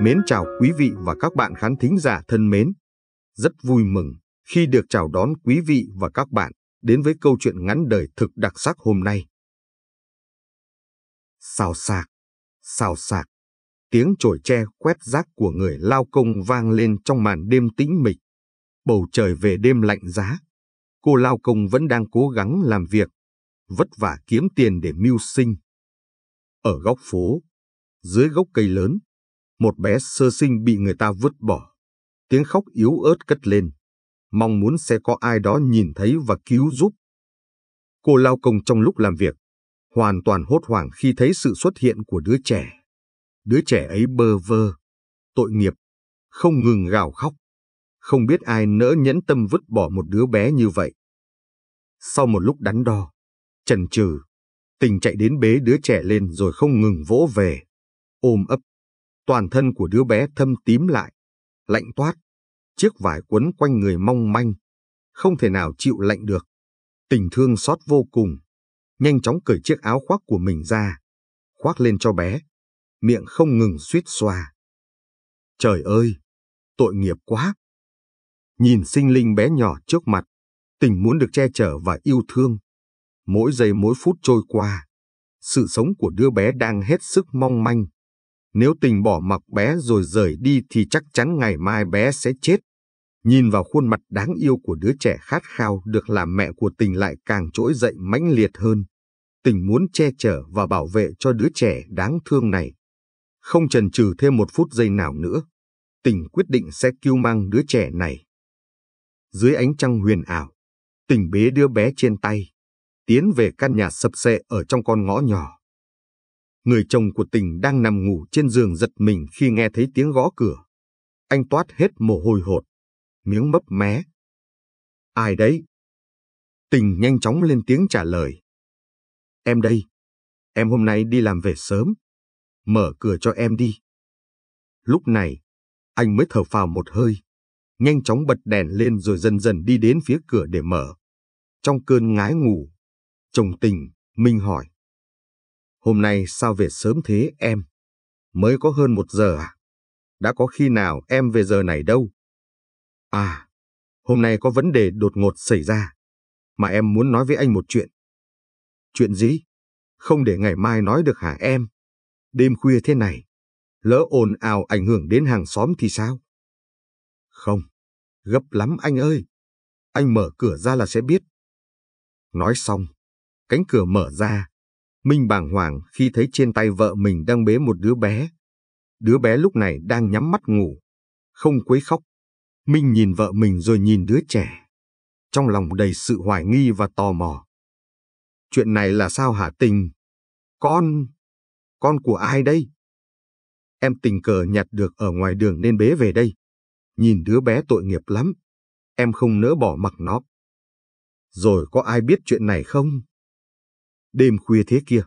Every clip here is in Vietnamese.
Mến chào quý vị và các bạn khán thính giả thân mến. Rất vui mừng khi được chào đón quý vị và các bạn đến với câu chuyện ngắn đời thực đặc sắc hôm nay. Xào xạc, xào xạc, tiếng chổi tre quét rác của người lao công vang lên trong màn đêm tĩnh mịch. Bầu trời về đêm lạnh giá, cô lao công vẫn đang cố gắng làm việc, vất vả kiếm tiền để mưu sinh. Ở góc phố, dưới gốc cây lớn, một bé sơ sinh bị người ta vứt bỏ. Tiếng khóc yếu ớt cất lên, mong muốn sẽ có ai đó nhìn thấy và cứu giúp. Cô lao công trong lúc làm việc, hoàn toàn hốt hoảng khi thấy sự xuất hiện của đứa trẻ. Đứa trẻ ấy bơ vơ, tội nghiệp, không ngừng gào khóc. Không biết ai nỡ nhẫn tâm vứt bỏ một đứa bé như vậy. Sau một lúc đắn đo, chần chừ, tình chạy đến bế đứa trẻ lên rồi không ngừng vỗ về, ôm ấp Toàn thân của đứa bé thâm tím lại, lạnh toát, chiếc vải quấn quanh người mong manh, không thể nào chịu lạnh được. Tình thương xót vô cùng, nhanh chóng cởi chiếc áo khoác của mình ra, khoác lên cho bé, miệng không ngừng suýt xoa. Trời ơi, tội nghiệp quá! Nhìn sinh linh bé nhỏ trước mặt, tình muốn được che chở và yêu thương. Mỗi giây mỗi phút trôi qua, sự sống của đứa bé đang hết sức mong manh, nếu tình bỏ mặc bé rồi rời đi thì chắc chắn ngày mai bé sẽ chết. Nhìn vào khuôn mặt đáng yêu của đứa trẻ khát khao được làm mẹ của tình lại càng trỗi dậy mãnh liệt hơn. Tình muốn che chở và bảo vệ cho đứa trẻ đáng thương này. Không chần chừ thêm một phút giây nào nữa, tình quyết định sẽ cứu mang đứa trẻ này. Dưới ánh trăng huyền ảo, tình bế đứa bé trên tay, tiến về căn nhà sập sệ ở trong con ngõ nhỏ người chồng của tình đang nằm ngủ trên giường giật mình khi nghe thấy tiếng gõ cửa. Anh toát hết mồ hôi hột, miếng mấp mé. Ai đấy? Tình nhanh chóng lên tiếng trả lời. Em đây, em hôm nay đi làm về sớm. Mở cửa cho em đi. Lúc này, anh mới thở phào một hơi, nhanh chóng bật đèn lên rồi dần dần đi đến phía cửa để mở. Trong cơn ngái ngủ, chồng tình, Minh hỏi. Hôm nay sao về sớm thế em? Mới có hơn một giờ à? Đã có khi nào em về giờ này đâu? À, hôm nay có vấn đề đột ngột xảy ra, mà em muốn nói với anh một chuyện. Chuyện gì? Không để ngày mai nói được hả em? Đêm khuya thế này, lỡ ồn ào ảnh hưởng đến hàng xóm thì sao? Không, gấp lắm anh ơi. Anh mở cửa ra là sẽ biết. Nói xong, cánh cửa mở ra, Minh bàng hoàng khi thấy trên tay vợ mình đang bế một đứa bé. Đứa bé lúc này đang nhắm mắt ngủ, không quấy khóc. Minh nhìn vợ mình rồi nhìn đứa trẻ. Trong lòng đầy sự hoài nghi và tò mò. Chuyện này là sao hả tình? Con... con của ai đây? Em tình cờ nhặt được ở ngoài đường nên bế về đây. Nhìn đứa bé tội nghiệp lắm. Em không nỡ bỏ mặc nó. Rồi có ai biết chuyện này không? đêm khuya thế kia.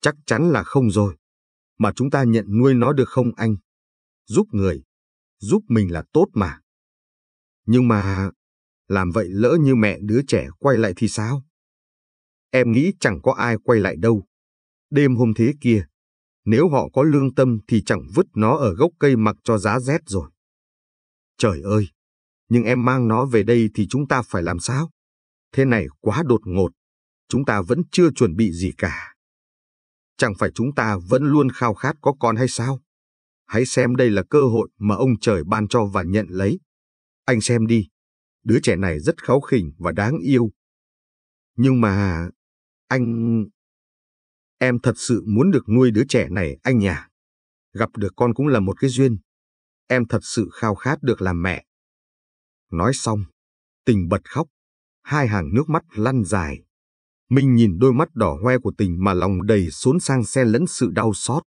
Chắc chắn là không rồi. Mà chúng ta nhận nuôi nó được không anh? Giúp người, giúp mình là tốt mà. Nhưng mà, làm vậy lỡ như mẹ đứa trẻ quay lại thì sao? Em nghĩ chẳng có ai quay lại đâu. Đêm hôm thế kia, nếu họ có lương tâm thì chẳng vứt nó ở gốc cây mặc cho giá rét rồi. Trời ơi, nhưng em mang nó về đây thì chúng ta phải làm sao? Thế này quá đột ngột chúng ta vẫn chưa chuẩn bị gì cả. Chẳng phải chúng ta vẫn luôn khao khát có con hay sao? Hãy xem đây là cơ hội mà ông trời ban cho và nhận lấy. Anh xem đi, đứa trẻ này rất kháu khỉnh và đáng yêu. Nhưng mà... anh... Em thật sự muốn được nuôi đứa trẻ này anh nhà. Gặp được con cũng là một cái duyên. Em thật sự khao khát được làm mẹ. Nói xong, tình bật khóc, hai hàng nước mắt lăn dài. Minh nhìn đôi mắt đỏ hoe của tình mà lòng đầy xốn sang xen lẫn sự đau xót.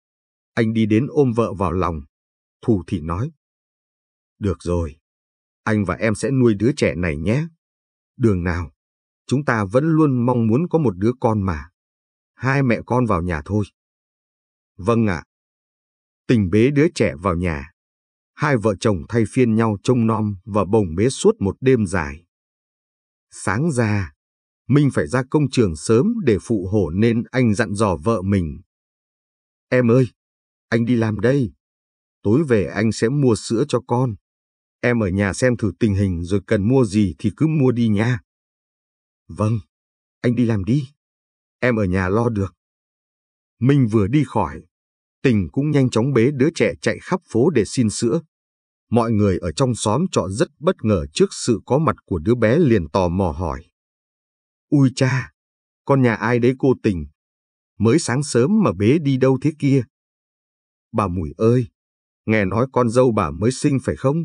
Anh đi đến ôm vợ vào lòng. thủ thì nói. Được rồi, anh và em sẽ nuôi đứa trẻ này nhé. Đường nào, chúng ta vẫn luôn mong muốn có một đứa con mà. Hai mẹ con vào nhà thôi. Vâng ạ. Tình bế đứa trẻ vào nhà. Hai vợ chồng thay phiên nhau trông nom và bồng bế suốt một đêm dài. Sáng ra, Minh phải ra công trường sớm để phụ hổ nên anh dặn dò vợ mình. Em ơi, anh đi làm đây. Tối về anh sẽ mua sữa cho con. Em ở nhà xem thử tình hình rồi cần mua gì thì cứ mua đi nha. Vâng, anh đi làm đi. Em ở nhà lo được. Minh vừa đi khỏi, Tình cũng nhanh chóng bế đứa trẻ chạy khắp phố để xin sữa. Mọi người ở trong xóm trọ rất bất ngờ trước sự có mặt của đứa bé liền tò mò hỏi. Ui cha, con nhà ai đấy cô tình, mới sáng sớm mà bế đi đâu thế kia. Bà Mùi ơi, nghe nói con dâu bà mới sinh phải không?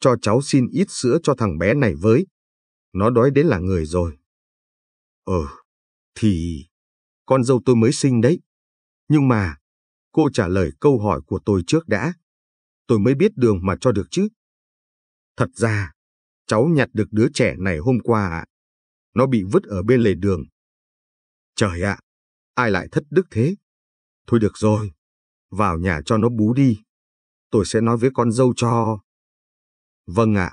Cho cháu xin ít sữa cho thằng bé này với. Nó đói đến là người rồi. Ờ, thì con dâu tôi mới sinh đấy. Nhưng mà, cô trả lời câu hỏi của tôi trước đã. Tôi mới biết đường mà cho được chứ. Thật ra, cháu nhặt được đứa trẻ này hôm qua ạ. À. Nó bị vứt ở bên lề đường. Trời ạ, ai lại thất đức thế? Thôi được rồi, vào nhà cho nó bú đi. Tôi sẽ nói với con dâu cho. Vâng ạ,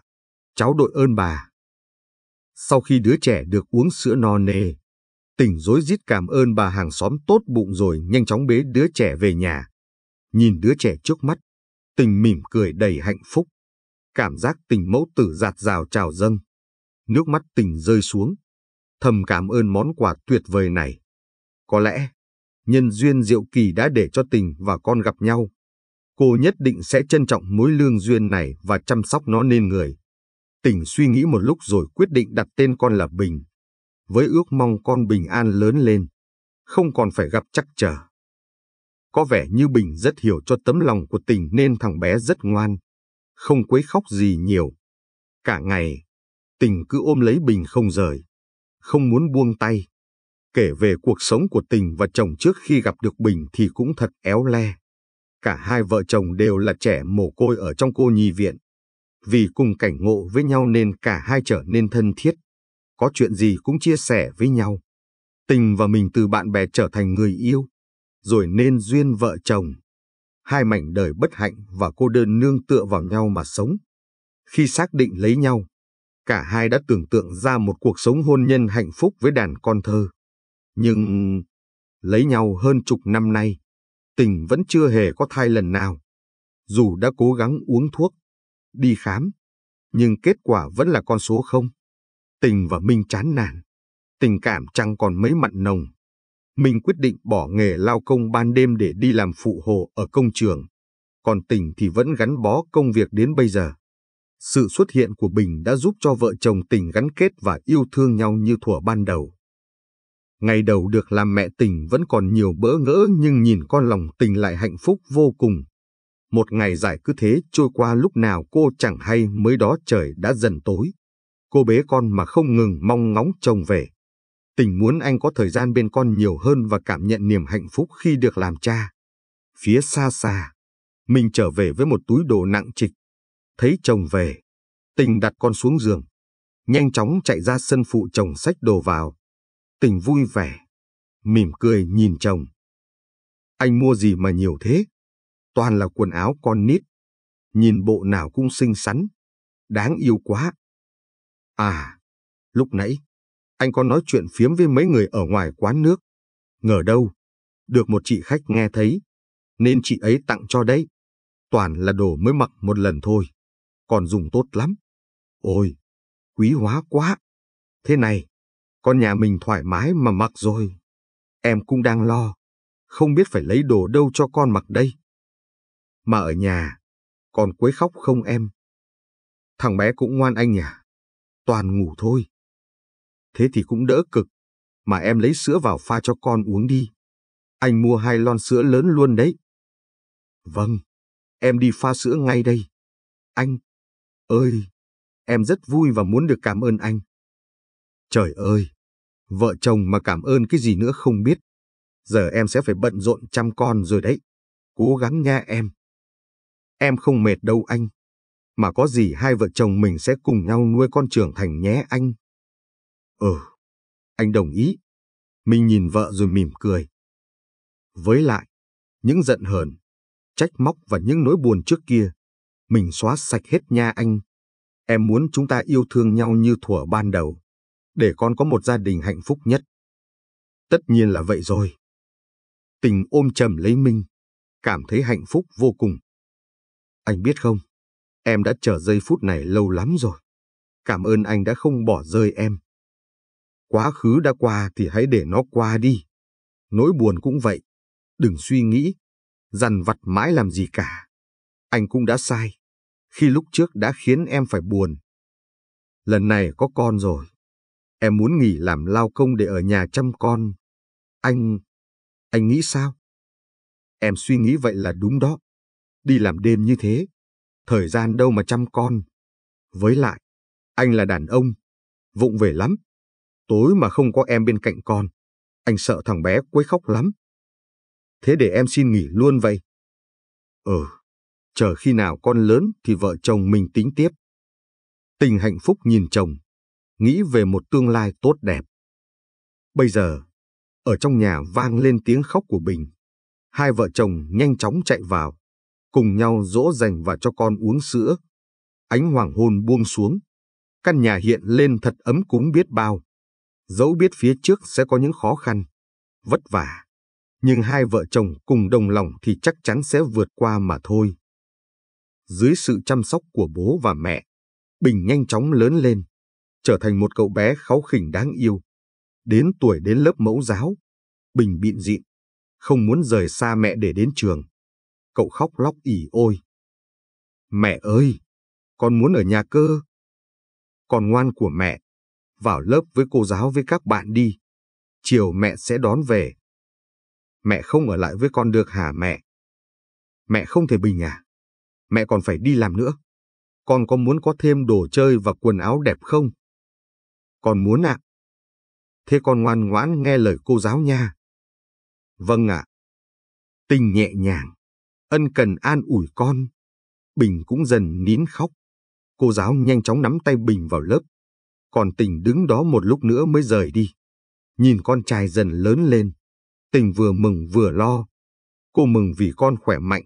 cháu đội ơn bà. Sau khi đứa trẻ được uống sữa no nề, tỉnh rối rít cảm ơn bà hàng xóm tốt bụng rồi nhanh chóng bế đứa trẻ về nhà. Nhìn đứa trẻ trước mắt, tình mỉm cười đầy hạnh phúc. Cảm giác tình mẫu tử giạt rào trào dâng. Nước mắt tình rơi xuống, thầm cảm ơn món quà tuyệt vời này. Có lẽ, nhân duyên diệu kỳ đã để cho tình và con gặp nhau. Cô nhất định sẽ trân trọng mối lương duyên này và chăm sóc nó nên người. Tình suy nghĩ một lúc rồi quyết định đặt tên con là Bình. Với ước mong con bình an lớn lên, không còn phải gặp chắc trở. Có vẻ như Bình rất hiểu cho tấm lòng của tình nên thằng bé rất ngoan, không quấy khóc gì nhiều. Cả ngày, tình cứ ôm lấy Bình không rời không muốn buông tay. Kể về cuộc sống của tình và chồng trước khi gặp được Bình thì cũng thật éo le. Cả hai vợ chồng đều là trẻ mồ côi ở trong cô nhi viện. Vì cùng cảnh ngộ với nhau nên cả hai trở nên thân thiết. Có chuyện gì cũng chia sẻ với nhau. Tình và mình từ bạn bè trở thành người yêu. Rồi nên duyên vợ chồng. Hai mảnh đời bất hạnh và cô đơn nương tựa vào nhau mà sống. Khi xác định lấy nhau, Cả hai đã tưởng tượng ra một cuộc sống hôn nhân hạnh phúc với đàn con thơ. Nhưng lấy nhau hơn chục năm nay, tình vẫn chưa hề có thai lần nào. Dù đã cố gắng uống thuốc, đi khám, nhưng kết quả vẫn là con số không. Tình và Minh chán nản, tình cảm chẳng còn mấy mặn nồng. Minh quyết định bỏ nghề lao công ban đêm để đi làm phụ hồ ở công trường, còn tình thì vẫn gắn bó công việc đến bây giờ. Sự xuất hiện của Bình đã giúp cho vợ chồng tình gắn kết và yêu thương nhau như thuở ban đầu. Ngày đầu được làm mẹ tình vẫn còn nhiều bỡ ngỡ nhưng nhìn con lòng tình lại hạnh phúc vô cùng. Một ngày dài cứ thế trôi qua lúc nào cô chẳng hay mới đó trời đã dần tối. Cô bế con mà không ngừng mong ngóng chồng về. Tình muốn anh có thời gian bên con nhiều hơn và cảm nhận niềm hạnh phúc khi được làm cha. Phía xa xa, mình trở về với một túi đồ nặng trịch thấy chồng về. Tình đặt con xuống giường, nhanh chóng chạy ra sân phụ chồng xách đồ vào. Tình vui vẻ, mỉm cười nhìn chồng. Anh mua gì mà nhiều thế? Toàn là quần áo con nít. Nhìn bộ nào cũng xinh xắn. Đáng yêu quá. À, lúc nãy, anh có nói chuyện phiếm với mấy người ở ngoài quán nước. Ngờ đâu, được một chị khách nghe thấy, nên chị ấy tặng cho đấy. Toàn là đồ mới mặc một lần thôi còn dùng tốt lắm. Ôi, quý hóa quá. Thế này, con nhà mình thoải mái mà mặc rồi. Em cũng đang lo, không biết phải lấy đồ đâu cho con mặc đây. Mà ở nhà, con quấy khóc không em? Thằng bé cũng ngoan anh nhỉ, à? toàn ngủ thôi. Thế thì cũng đỡ cực, mà em lấy sữa vào pha cho con uống đi. Anh mua hai lon sữa lớn luôn đấy. Vâng, em đi pha sữa ngay đây. Anh, ơi, em rất vui và muốn được cảm ơn anh. Trời ơi, vợ chồng mà cảm ơn cái gì nữa không biết. Giờ em sẽ phải bận rộn chăm con rồi đấy. Cố gắng nha em. Em không mệt đâu anh. Mà có gì hai vợ chồng mình sẽ cùng nhau nuôi con trưởng thành nhé anh. Ừ, anh đồng ý. Mình nhìn vợ rồi mỉm cười. Với lại, những giận hờn, trách móc và những nỗi buồn trước kia mình xóa sạch hết nha anh. Em muốn chúng ta yêu thương nhau như thuở ban đầu, để con có một gia đình hạnh phúc nhất. Tất nhiên là vậy rồi. Tình ôm chầm lấy Minh, cảm thấy hạnh phúc vô cùng. Anh biết không, em đã chờ giây phút này lâu lắm rồi. Cảm ơn anh đã không bỏ rơi em. Quá khứ đã qua thì hãy để nó qua đi. Nỗi buồn cũng vậy. Đừng suy nghĩ, dằn vặt mãi làm gì cả. Anh cũng đã sai khi lúc trước đã khiến em phải buồn. Lần này có con rồi. Em muốn nghỉ làm lao công để ở nhà chăm con. Anh... anh nghĩ sao? Em suy nghĩ vậy là đúng đó. Đi làm đêm như thế, thời gian đâu mà chăm con. Với lại, anh là đàn ông, vụng về lắm. Tối mà không có em bên cạnh con, anh sợ thằng bé quấy khóc lắm. Thế để em xin nghỉ luôn vậy. Ừ, chờ khi nào con lớn thì vợ chồng mình tính tiếp. Tình hạnh phúc nhìn chồng, nghĩ về một tương lai tốt đẹp. Bây giờ, ở trong nhà vang lên tiếng khóc của Bình. Hai vợ chồng nhanh chóng chạy vào, cùng nhau dỗ dành và cho con uống sữa. Ánh hoàng hôn buông xuống, căn nhà hiện lên thật ấm cúng biết bao. Dẫu biết phía trước sẽ có những khó khăn, vất vả, nhưng hai vợ chồng cùng đồng lòng thì chắc chắn sẽ vượt qua mà thôi dưới sự chăm sóc của bố và mẹ, Bình nhanh chóng lớn lên, trở thành một cậu bé kháu khỉnh đáng yêu. Đến tuổi đến lớp mẫu giáo, Bình bịn dịn, không muốn rời xa mẹ để đến trường. Cậu khóc lóc ỉ ôi. Mẹ ơi, con muốn ở nhà cơ. Con ngoan của mẹ, vào lớp với cô giáo với các bạn đi. Chiều mẹ sẽ đón về. Mẹ không ở lại với con được hả mẹ? Mẹ không thể bình à? mẹ còn phải đi làm nữa. Con có muốn có thêm đồ chơi và quần áo đẹp không? Con muốn ạ. Thế con ngoan ngoãn nghe lời cô giáo nha. Vâng ạ. Tình nhẹ nhàng, ân cần an ủi con. Bình cũng dần nín khóc. Cô giáo nhanh chóng nắm tay Bình vào lớp. Còn Tình đứng đó một lúc nữa mới rời đi. Nhìn con trai dần lớn lên. Tình vừa mừng vừa lo. Cô mừng vì con khỏe mạnh,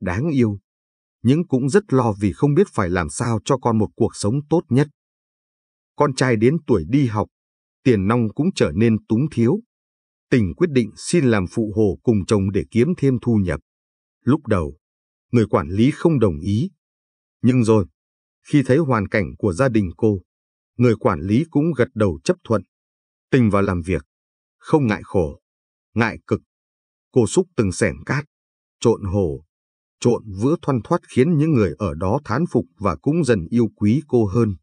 đáng yêu, nhưng cũng rất lo vì không biết phải làm sao cho con một cuộc sống tốt nhất. Con trai đến tuổi đi học, tiền nong cũng trở nên túng thiếu. Tình quyết định xin làm phụ hồ cùng chồng để kiếm thêm thu nhập. Lúc đầu, người quản lý không đồng ý. Nhưng rồi, khi thấy hoàn cảnh của gia đình cô, người quản lý cũng gật đầu chấp thuận. Tình vào làm việc, không ngại khổ, ngại cực. Cô xúc từng sẻng cát, trộn hồ, trộn vữa thoăn thoát khiến những người ở đó thán phục và cũng dần yêu quý cô hơn.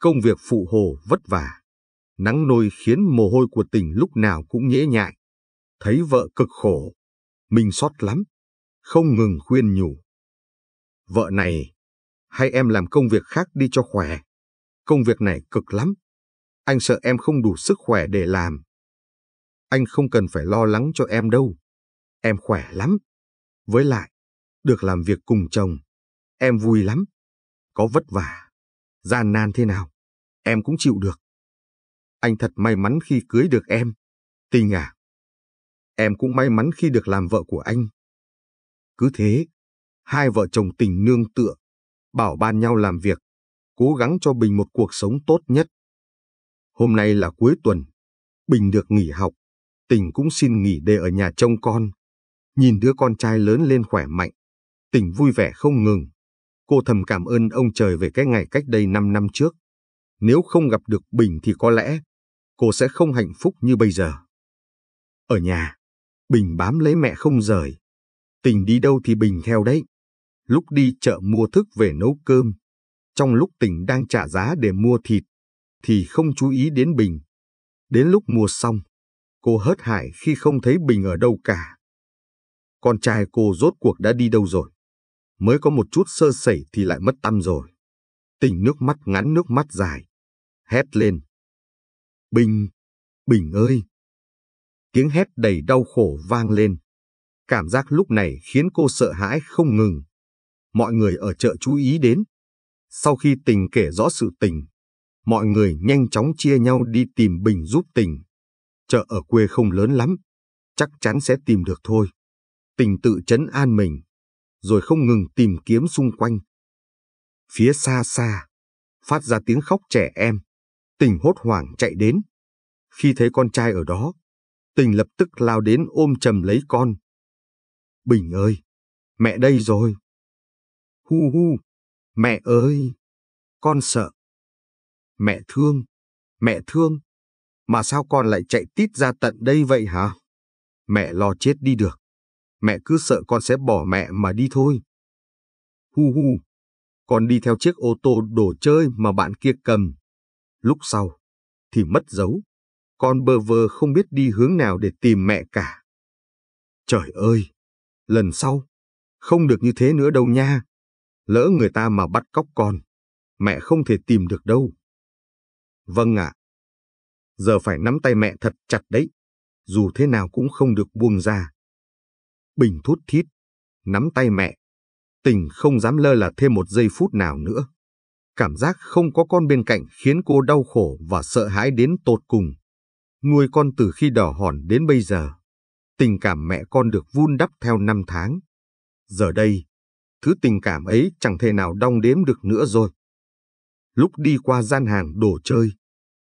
Công việc phụ hồ vất vả, nắng nôi khiến mồ hôi của tình lúc nào cũng nhễ nhại. Thấy vợ cực khổ, mình xót lắm, không ngừng khuyên nhủ. Vợ này, hay em làm công việc khác đi cho khỏe, công việc này cực lắm, anh sợ em không đủ sức khỏe để làm. Anh không cần phải lo lắng cho em đâu, em khỏe lắm. Với lại, được làm việc cùng chồng. Em vui lắm. Có vất vả, gian nan thế nào, em cũng chịu được. Anh thật may mắn khi cưới được em. Tình à? Em cũng may mắn khi được làm vợ của anh. Cứ thế, hai vợ chồng tình nương tựa, bảo ban nhau làm việc, cố gắng cho Bình một cuộc sống tốt nhất. Hôm nay là cuối tuần, Bình được nghỉ học, tình cũng xin nghỉ để ở nhà trông con. Nhìn đứa con trai lớn lên khỏe mạnh, tình vui vẻ không ngừng. Cô thầm cảm ơn ông trời về cái ngày cách đây 5 năm trước. Nếu không gặp được Bình thì có lẽ cô sẽ không hạnh phúc như bây giờ. Ở nhà, Bình bám lấy mẹ không rời. Tình đi đâu thì Bình theo đấy. Lúc đi chợ mua thức về nấu cơm, trong lúc Tình đang trả giá để mua thịt, thì không chú ý đến Bình. Đến lúc mua xong, cô hớt hải khi không thấy Bình ở đâu cả. Con trai cô rốt cuộc đã đi đâu rồi? mới có một chút sơ sẩy thì lại mất tâm rồi. Tình nước mắt ngắn nước mắt dài, hét lên. Bình, Bình ơi! Tiếng hét đầy đau khổ vang lên. Cảm giác lúc này khiến cô sợ hãi không ngừng. Mọi người ở chợ chú ý đến. Sau khi tình kể rõ sự tình, mọi người nhanh chóng chia nhau đi tìm Bình giúp tình. Chợ ở quê không lớn lắm, chắc chắn sẽ tìm được thôi. Tình tự chấn an mình rồi không ngừng tìm kiếm xung quanh. Phía xa xa, phát ra tiếng khóc trẻ em. Tình hốt hoảng chạy đến. Khi thấy con trai ở đó, tình lập tức lao đến ôm chầm lấy con. Bình ơi, mẹ đây rồi. Hu hu, mẹ ơi, con sợ. Mẹ thương, mẹ thương, mà sao con lại chạy tít ra tận đây vậy hả? Mẹ lo chết đi được mẹ cứ sợ con sẽ bỏ mẹ mà đi thôi. Hu hu, con đi theo chiếc ô tô đồ chơi mà bạn kia cầm. Lúc sau, thì mất dấu. Con bơ vơ không biết đi hướng nào để tìm mẹ cả. Trời ơi, lần sau, không được như thế nữa đâu nha. Lỡ người ta mà bắt cóc con, mẹ không thể tìm được đâu. Vâng ạ. giờ phải nắm tay mẹ thật chặt đấy, dù thế nào cũng không được buông ra. Bình thút thít, nắm tay mẹ. Tình không dám lơ là thêm một giây phút nào nữa. Cảm giác không có con bên cạnh khiến cô đau khổ và sợ hãi đến tột cùng. Nuôi con từ khi đỏ hòn đến bây giờ. Tình cảm mẹ con được vun đắp theo năm tháng. Giờ đây, thứ tình cảm ấy chẳng thể nào đong đếm được nữa rồi. Lúc đi qua gian hàng đồ chơi,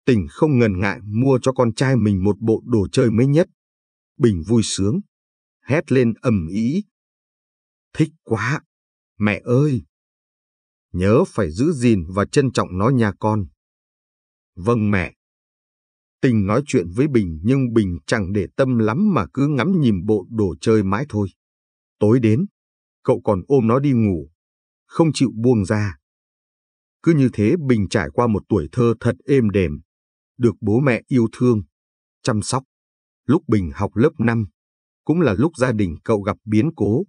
tình không ngần ngại mua cho con trai mình một bộ đồ chơi mới nhất. Bình vui sướng, hét lên ầm ĩ. Thích quá! Mẹ ơi! Nhớ phải giữ gìn và trân trọng nó nha con. Vâng mẹ. Tình nói chuyện với Bình nhưng Bình chẳng để tâm lắm mà cứ ngắm nhìn bộ đồ chơi mãi thôi. Tối đến, cậu còn ôm nó đi ngủ, không chịu buông ra. Cứ như thế Bình trải qua một tuổi thơ thật êm đềm, được bố mẹ yêu thương, chăm sóc. Lúc Bình học lớp 5, cũng là lúc gia đình cậu gặp biến cố.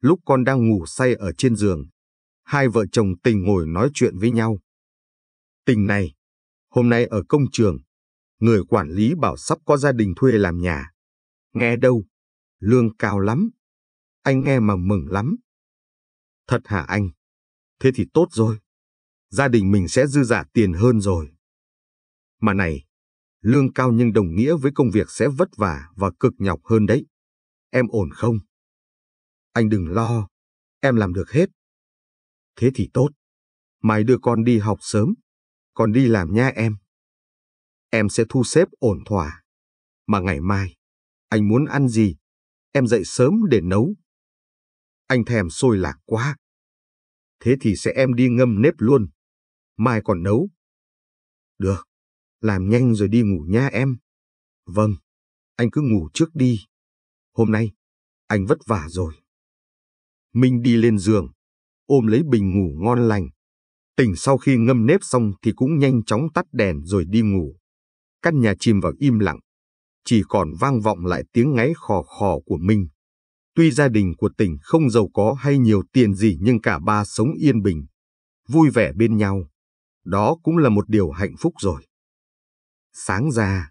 Lúc con đang ngủ say ở trên giường, hai vợ chồng tình ngồi nói chuyện với nhau. Tình này, hôm nay ở công trường, người quản lý bảo sắp có gia đình thuê làm nhà. Nghe đâu, lương cao lắm. Anh nghe mà mừng lắm. Thật hả anh? Thế thì tốt rồi. Gia đình mình sẽ dư giả tiền hơn rồi. Mà này, Lương cao nhưng đồng nghĩa với công việc sẽ vất vả và cực nhọc hơn đấy. Em ổn không? Anh đừng lo, em làm được hết. Thế thì tốt. Mai đưa con đi học sớm, con đi làm nha em. Em sẽ thu xếp ổn thỏa. Mà ngày mai, anh muốn ăn gì? Em dậy sớm để nấu. Anh thèm sôi lạc quá. Thế thì sẽ em đi ngâm nếp luôn. Mai còn nấu. Được. Làm nhanh rồi đi ngủ nha em. Vâng, anh cứ ngủ trước đi. Hôm nay, anh vất vả rồi. Minh đi lên giường, ôm lấy bình ngủ ngon lành. Tỉnh sau khi ngâm nếp xong thì cũng nhanh chóng tắt đèn rồi đi ngủ. Căn nhà chìm vào im lặng, chỉ còn vang vọng lại tiếng ngáy khò khò của Minh. Tuy gia đình của tỉnh không giàu có hay nhiều tiền gì nhưng cả ba sống yên bình, vui vẻ bên nhau. Đó cũng là một điều hạnh phúc rồi sáng ra,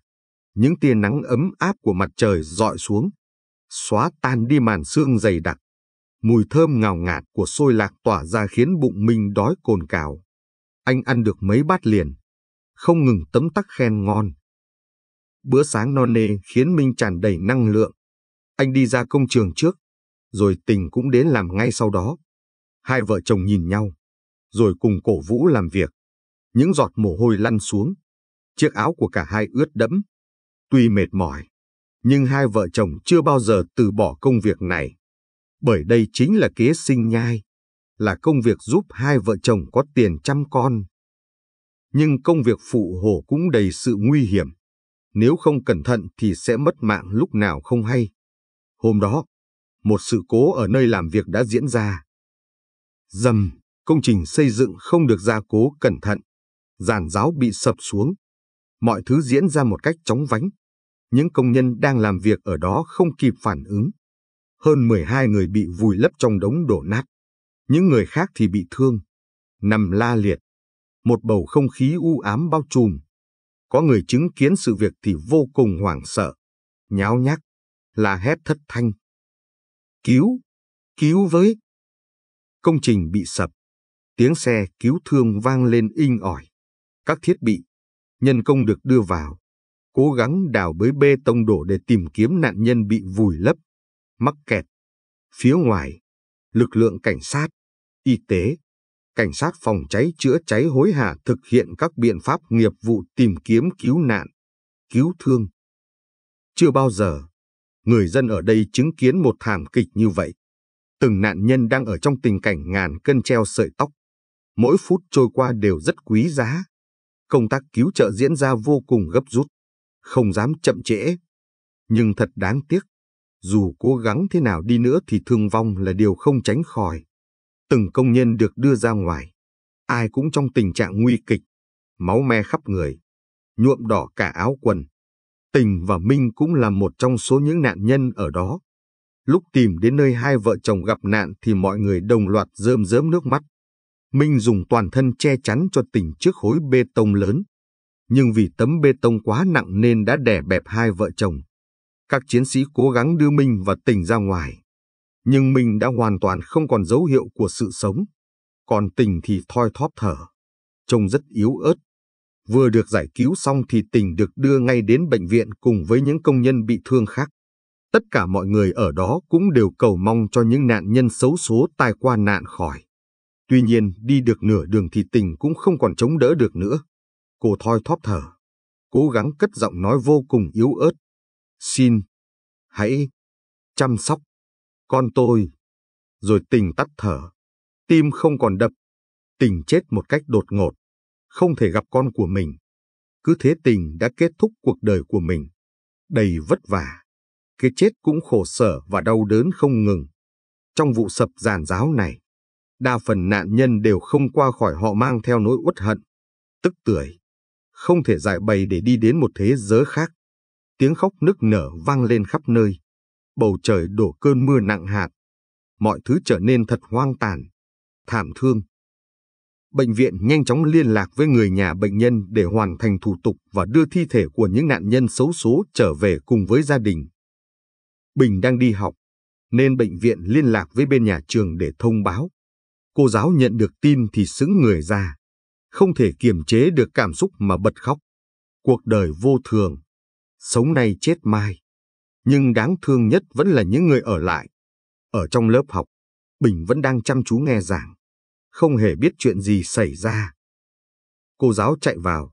những tia nắng ấm áp của mặt trời dọi xuống, xóa tan đi màn sương dày đặc. Mùi thơm ngào ngạt của xôi lạc tỏa ra khiến bụng Minh đói cồn cào. Anh ăn được mấy bát liền, không ngừng tấm tắc khen ngon. Bữa sáng non nê khiến Minh tràn đầy năng lượng. Anh đi ra công trường trước, rồi tình cũng đến làm ngay sau đó. Hai vợ chồng nhìn nhau, rồi cùng cổ vũ làm việc. Những giọt mồ hôi lăn xuống, Chiếc áo của cả hai ướt đẫm. Tuy mệt mỏi, nhưng hai vợ chồng chưa bao giờ từ bỏ công việc này. Bởi đây chính là kế sinh nhai, là công việc giúp hai vợ chồng có tiền chăm con. Nhưng công việc phụ hồ cũng đầy sự nguy hiểm. Nếu không cẩn thận thì sẽ mất mạng lúc nào không hay. Hôm đó, một sự cố ở nơi làm việc đã diễn ra. Dầm, công trình xây dựng không được gia cố cẩn thận. Giàn giáo bị sập xuống, mọi thứ diễn ra một cách chóng vánh. Những công nhân đang làm việc ở đó không kịp phản ứng. Hơn 12 người bị vùi lấp trong đống đổ nát. Những người khác thì bị thương, nằm la liệt. Một bầu không khí u ám bao trùm. Có người chứng kiến sự việc thì vô cùng hoảng sợ, nháo nhác, la hét thất thanh. Cứu! Cứu với! Công trình bị sập. Tiếng xe cứu thương vang lên inh ỏi. Các thiết bị nhân công được đưa vào, cố gắng đào bới bê tông đổ để tìm kiếm nạn nhân bị vùi lấp, mắc kẹt. Phía ngoài, lực lượng cảnh sát, y tế, cảnh sát phòng cháy chữa cháy hối hả thực hiện các biện pháp nghiệp vụ tìm kiếm cứu nạn, cứu thương. Chưa bao giờ, người dân ở đây chứng kiến một thảm kịch như vậy. Từng nạn nhân đang ở trong tình cảnh ngàn cân treo sợi tóc. Mỗi phút trôi qua đều rất quý giá công tác cứu trợ diễn ra vô cùng gấp rút, không dám chậm trễ. Nhưng thật đáng tiếc, dù cố gắng thế nào đi nữa thì thương vong là điều không tránh khỏi. Từng công nhân được đưa ra ngoài, ai cũng trong tình trạng nguy kịch, máu me khắp người, nhuộm đỏ cả áo quần. Tình và Minh cũng là một trong số những nạn nhân ở đó. Lúc tìm đến nơi hai vợ chồng gặp nạn thì mọi người đồng loạt rơm rớm nước mắt. Minh dùng toàn thân che chắn cho tỉnh trước khối bê tông lớn. Nhưng vì tấm bê tông quá nặng nên đã đè bẹp hai vợ chồng. Các chiến sĩ cố gắng đưa Minh và tỉnh ra ngoài. Nhưng Minh đã hoàn toàn không còn dấu hiệu của sự sống. Còn tình thì thoi thóp thở. Trông rất yếu ớt. Vừa được giải cứu xong thì tình được đưa ngay đến bệnh viện cùng với những công nhân bị thương khác. Tất cả mọi người ở đó cũng đều cầu mong cho những nạn nhân xấu số tai qua nạn khỏi. Tuy nhiên đi được nửa đường thì tình cũng không còn chống đỡ được nữa. Cô thoi thóp thở, cố gắng cất giọng nói vô cùng yếu ớt. Xin, hãy chăm sóc con tôi. Rồi tình tắt thở, tim không còn đập. Tình chết một cách đột ngột, không thể gặp con của mình. Cứ thế tình đã kết thúc cuộc đời của mình, đầy vất vả. Cái chết cũng khổ sở và đau đớn không ngừng. Trong vụ sập giàn giáo này, Đa phần nạn nhân đều không qua khỏi họ mang theo nỗi uất hận, tức tưởi, không thể giải bày để đi đến một thế giới khác. Tiếng khóc nức nở vang lên khắp nơi. Bầu trời đổ cơn mưa nặng hạt. Mọi thứ trở nên thật hoang tàn, thảm thương. Bệnh viện nhanh chóng liên lạc với người nhà bệnh nhân để hoàn thành thủ tục và đưa thi thể của những nạn nhân xấu số trở về cùng với gia đình. Bình đang đi học, nên bệnh viện liên lạc với bên nhà trường để thông báo. Cô giáo nhận được tin thì sững người ra, không thể kiềm chế được cảm xúc mà bật khóc. Cuộc đời vô thường, sống nay chết mai. Nhưng đáng thương nhất vẫn là những người ở lại. Ở trong lớp học, Bình vẫn đang chăm chú nghe giảng, không hề biết chuyện gì xảy ra. Cô giáo chạy vào,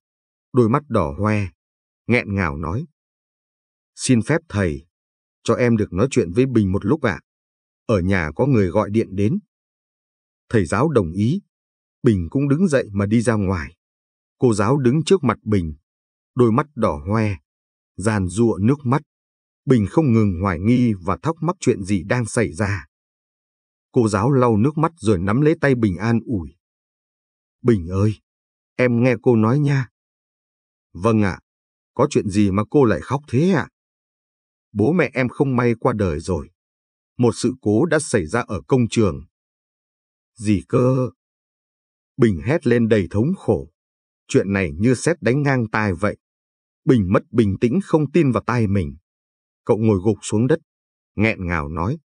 đôi mắt đỏ hoe, nghẹn ngào nói. Xin phép thầy, cho em được nói chuyện với Bình một lúc ạ. Ở nhà có người gọi điện đến. Thầy giáo đồng ý. Bình cũng đứng dậy mà đi ra ngoài. Cô giáo đứng trước mặt Bình, đôi mắt đỏ hoe, giàn giụa nước mắt. Bình không ngừng hoài nghi và thắc mắc chuyện gì đang xảy ra. Cô giáo lau nước mắt rồi nắm lấy tay Bình an ủi. Bình ơi, em nghe cô nói nha. Vâng ạ, có chuyện gì mà cô lại khóc thế ạ? Bố mẹ em không may qua đời rồi. Một sự cố đã xảy ra ở công trường. Gì cơ? Bình hét lên đầy thống khổ. Chuyện này như xét đánh ngang tai vậy. Bình mất bình tĩnh không tin vào tai mình. Cậu ngồi gục xuống đất, nghẹn ngào nói.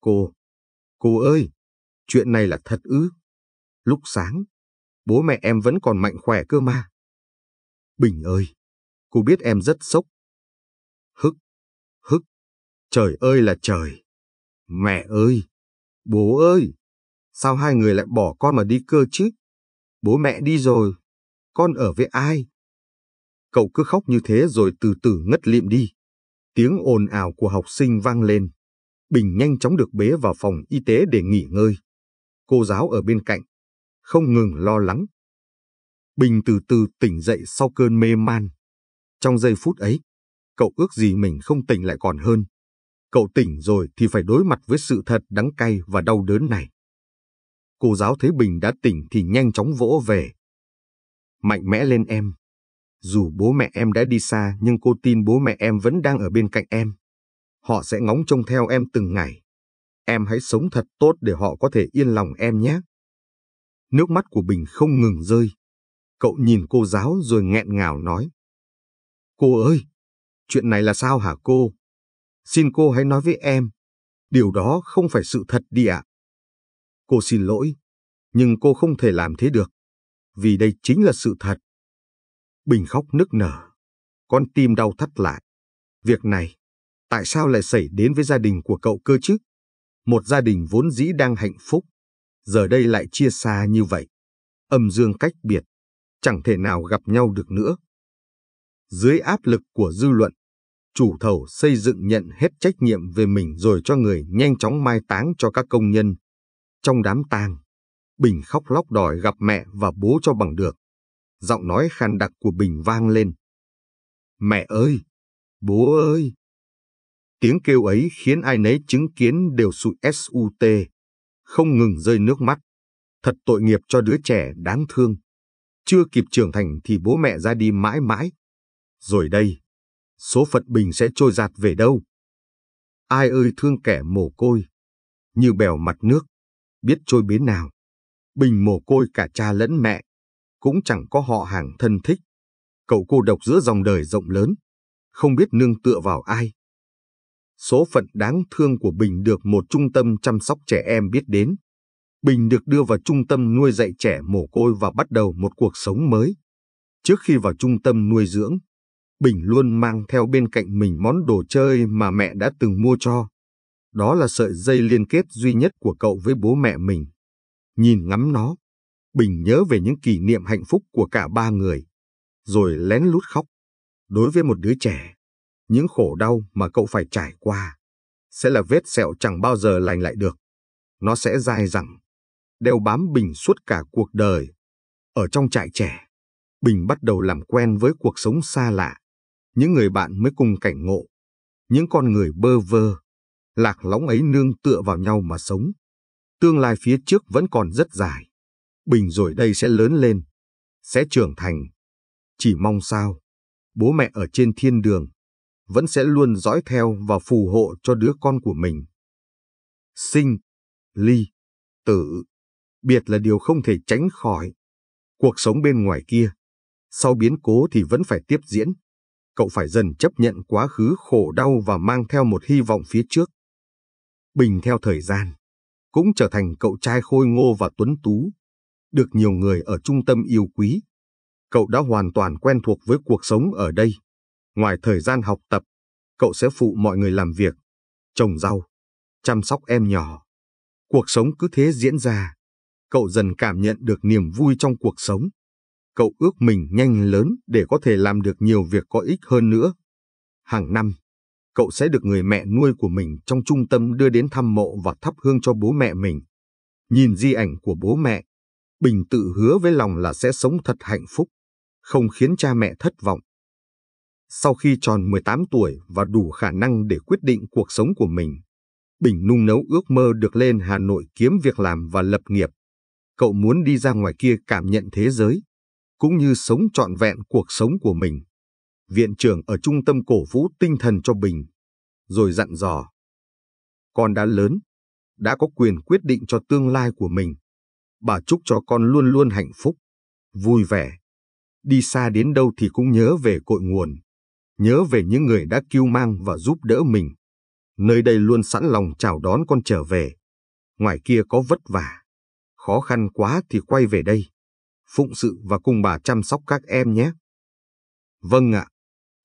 Cô, cô ơi, chuyện này là thật ư. Lúc sáng, bố mẹ em vẫn còn mạnh khỏe cơ mà. Bình ơi, cô biết em rất sốc. Hức, hức, trời ơi là trời. Mẹ ơi, bố ơi. Sao hai người lại bỏ con mà đi cơ chứ? Bố mẹ đi rồi, con ở với ai? Cậu cứ khóc như thế rồi từ từ ngất liệm đi. Tiếng ồn ào của học sinh vang lên. Bình nhanh chóng được bế vào phòng y tế để nghỉ ngơi. Cô giáo ở bên cạnh, không ngừng lo lắng. Bình từ từ tỉnh dậy sau cơn mê man. Trong giây phút ấy, cậu ước gì mình không tỉnh lại còn hơn. Cậu tỉnh rồi thì phải đối mặt với sự thật đắng cay và đau đớn này. Cô giáo thấy Bình đã tỉnh thì nhanh chóng vỗ về. Mạnh mẽ lên em. Dù bố mẹ em đã đi xa nhưng cô tin bố mẹ em vẫn đang ở bên cạnh em. Họ sẽ ngóng trông theo em từng ngày. Em hãy sống thật tốt để họ có thể yên lòng em nhé. Nước mắt của Bình không ngừng rơi. Cậu nhìn cô giáo rồi nghẹn ngào nói. Cô ơi, chuyện này là sao hả cô? Xin cô hãy nói với em. Điều đó không phải sự thật đi ạ. À? Cô xin lỗi, nhưng cô không thể làm thế được, vì đây chính là sự thật. Bình khóc nức nở, con tim đau thắt lại. Việc này, tại sao lại xảy đến với gia đình của cậu cơ chứ? Một gia đình vốn dĩ đang hạnh phúc, giờ đây lại chia xa như vậy. Âm dương cách biệt, chẳng thể nào gặp nhau được nữa. Dưới áp lực của dư luận, chủ thầu xây dựng nhận hết trách nhiệm về mình rồi cho người nhanh chóng mai táng cho các công nhân trong đám tang, Bình khóc lóc đòi gặp mẹ và bố cho bằng được. Giọng nói khàn đặc của Bình vang lên. Mẹ ơi! Bố ơi! Tiếng kêu ấy khiến ai nấy chứng kiến đều sụt SUT, không ngừng rơi nước mắt. Thật tội nghiệp cho đứa trẻ đáng thương. Chưa kịp trưởng thành thì bố mẹ ra đi mãi mãi. Rồi đây, số phận Bình sẽ trôi giạt về đâu? Ai ơi thương kẻ mồ côi, như bèo mặt nước biết trôi bến nào. Bình mồ côi cả cha lẫn mẹ, cũng chẳng có họ hàng thân thích. Cậu cô độc giữa dòng đời rộng lớn, không biết nương tựa vào ai. Số phận đáng thương của Bình được một trung tâm chăm sóc trẻ em biết đến. Bình được đưa vào trung tâm nuôi dạy trẻ mồ côi và bắt đầu một cuộc sống mới. Trước khi vào trung tâm nuôi dưỡng, Bình luôn mang theo bên cạnh mình món đồ chơi mà mẹ đã từng mua cho. Đó là sợi dây liên kết duy nhất của cậu với bố mẹ mình. Nhìn ngắm nó, Bình nhớ về những kỷ niệm hạnh phúc của cả ba người, rồi lén lút khóc. Đối với một đứa trẻ, những khổ đau mà cậu phải trải qua sẽ là vết sẹo chẳng bao giờ lành lại được. Nó sẽ dai dẳng, đeo bám Bình suốt cả cuộc đời. Ở trong trại trẻ, Bình bắt đầu làm quen với cuộc sống xa lạ, những người bạn mới cùng cảnh ngộ, những con người bơ vơ, lạc lõng ấy nương tựa vào nhau mà sống. Tương lai phía trước vẫn còn rất dài. Bình rồi đây sẽ lớn lên, sẽ trưởng thành. Chỉ mong sao, bố mẹ ở trên thiên đường, vẫn sẽ luôn dõi theo và phù hộ cho đứa con của mình. Sinh, ly, tử, biệt là điều không thể tránh khỏi. Cuộc sống bên ngoài kia, sau biến cố thì vẫn phải tiếp diễn. Cậu phải dần chấp nhận quá khứ khổ đau và mang theo một hy vọng phía trước. Bình theo thời gian, cũng trở thành cậu trai khôi ngô và tuấn tú, được nhiều người ở trung tâm yêu quý. Cậu đã hoàn toàn quen thuộc với cuộc sống ở đây. Ngoài thời gian học tập, cậu sẽ phụ mọi người làm việc, trồng rau, chăm sóc em nhỏ. Cuộc sống cứ thế diễn ra, cậu dần cảm nhận được niềm vui trong cuộc sống. Cậu ước mình nhanh lớn để có thể làm được nhiều việc có ích hơn nữa. Hàng năm, cậu sẽ được người mẹ nuôi của mình trong trung tâm đưa đến thăm mộ và thắp hương cho bố mẹ mình. Nhìn di ảnh của bố mẹ, Bình tự hứa với lòng là sẽ sống thật hạnh phúc, không khiến cha mẹ thất vọng. Sau khi tròn 18 tuổi và đủ khả năng để quyết định cuộc sống của mình, Bình nung nấu ước mơ được lên Hà Nội kiếm việc làm và lập nghiệp. Cậu muốn đi ra ngoài kia cảm nhận thế giới, cũng như sống trọn vẹn cuộc sống của mình viện trưởng ở trung tâm cổ vũ tinh thần cho Bình, rồi dặn dò. Con đã lớn, đã có quyền quyết định cho tương lai của mình. Bà chúc cho con luôn luôn hạnh phúc, vui vẻ. Đi xa đến đâu thì cũng nhớ về cội nguồn, nhớ về những người đã cứu mang và giúp đỡ mình. Nơi đây luôn sẵn lòng chào đón con trở về. Ngoài kia có vất vả, khó khăn quá thì quay về đây. Phụng sự và cùng bà chăm sóc các em nhé. Vâng ạ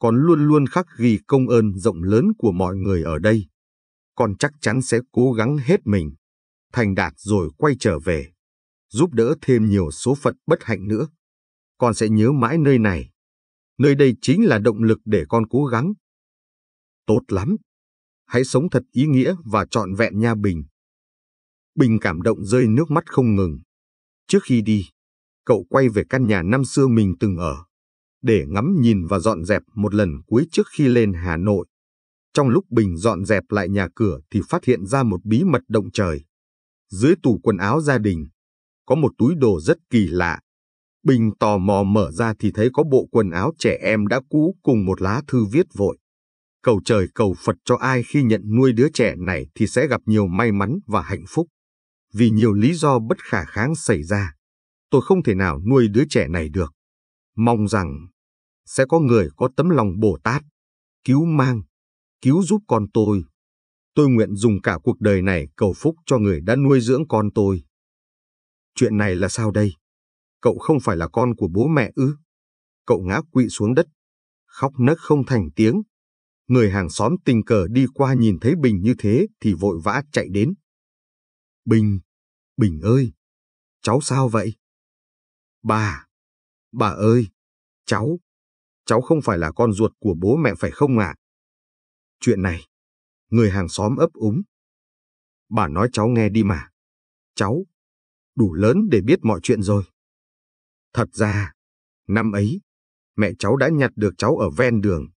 con luôn luôn khắc ghi công ơn rộng lớn của mọi người ở đây. Con chắc chắn sẽ cố gắng hết mình, thành đạt rồi quay trở về, giúp đỡ thêm nhiều số phận bất hạnh nữa. Con sẽ nhớ mãi nơi này. Nơi đây chính là động lực để con cố gắng. Tốt lắm. Hãy sống thật ý nghĩa và trọn vẹn nha Bình. Bình cảm động rơi nước mắt không ngừng. Trước khi đi, cậu quay về căn nhà năm xưa mình từng ở để ngắm nhìn và dọn dẹp một lần cuối trước khi lên Hà Nội. Trong lúc Bình dọn dẹp lại nhà cửa thì phát hiện ra một bí mật động trời. Dưới tủ quần áo gia đình, có một túi đồ rất kỳ lạ. Bình tò mò mở ra thì thấy có bộ quần áo trẻ em đã cũ cùng một lá thư viết vội. Cầu trời cầu Phật cho ai khi nhận nuôi đứa trẻ này thì sẽ gặp nhiều may mắn và hạnh phúc. Vì nhiều lý do bất khả kháng xảy ra, tôi không thể nào nuôi đứa trẻ này được. Mong rằng sẽ có người có tấm lòng Bồ Tát, cứu mang, cứu giúp con tôi. Tôi nguyện dùng cả cuộc đời này cầu phúc cho người đã nuôi dưỡng con tôi. Chuyện này là sao đây? Cậu không phải là con của bố mẹ ư? Cậu ngã quỵ xuống đất, khóc nấc không thành tiếng. Người hàng xóm tình cờ đi qua nhìn thấy Bình như thế thì vội vã chạy đến. Bình, Bình ơi, cháu sao vậy? Bà, bà ơi, cháu, cháu không phải là con ruột của bố mẹ phải không ạ? À? Chuyện này, người hàng xóm ấp úng. Bà nói cháu nghe đi mà. Cháu, đủ lớn để biết mọi chuyện rồi. Thật ra, năm ấy, mẹ cháu đã nhặt được cháu ở ven đường.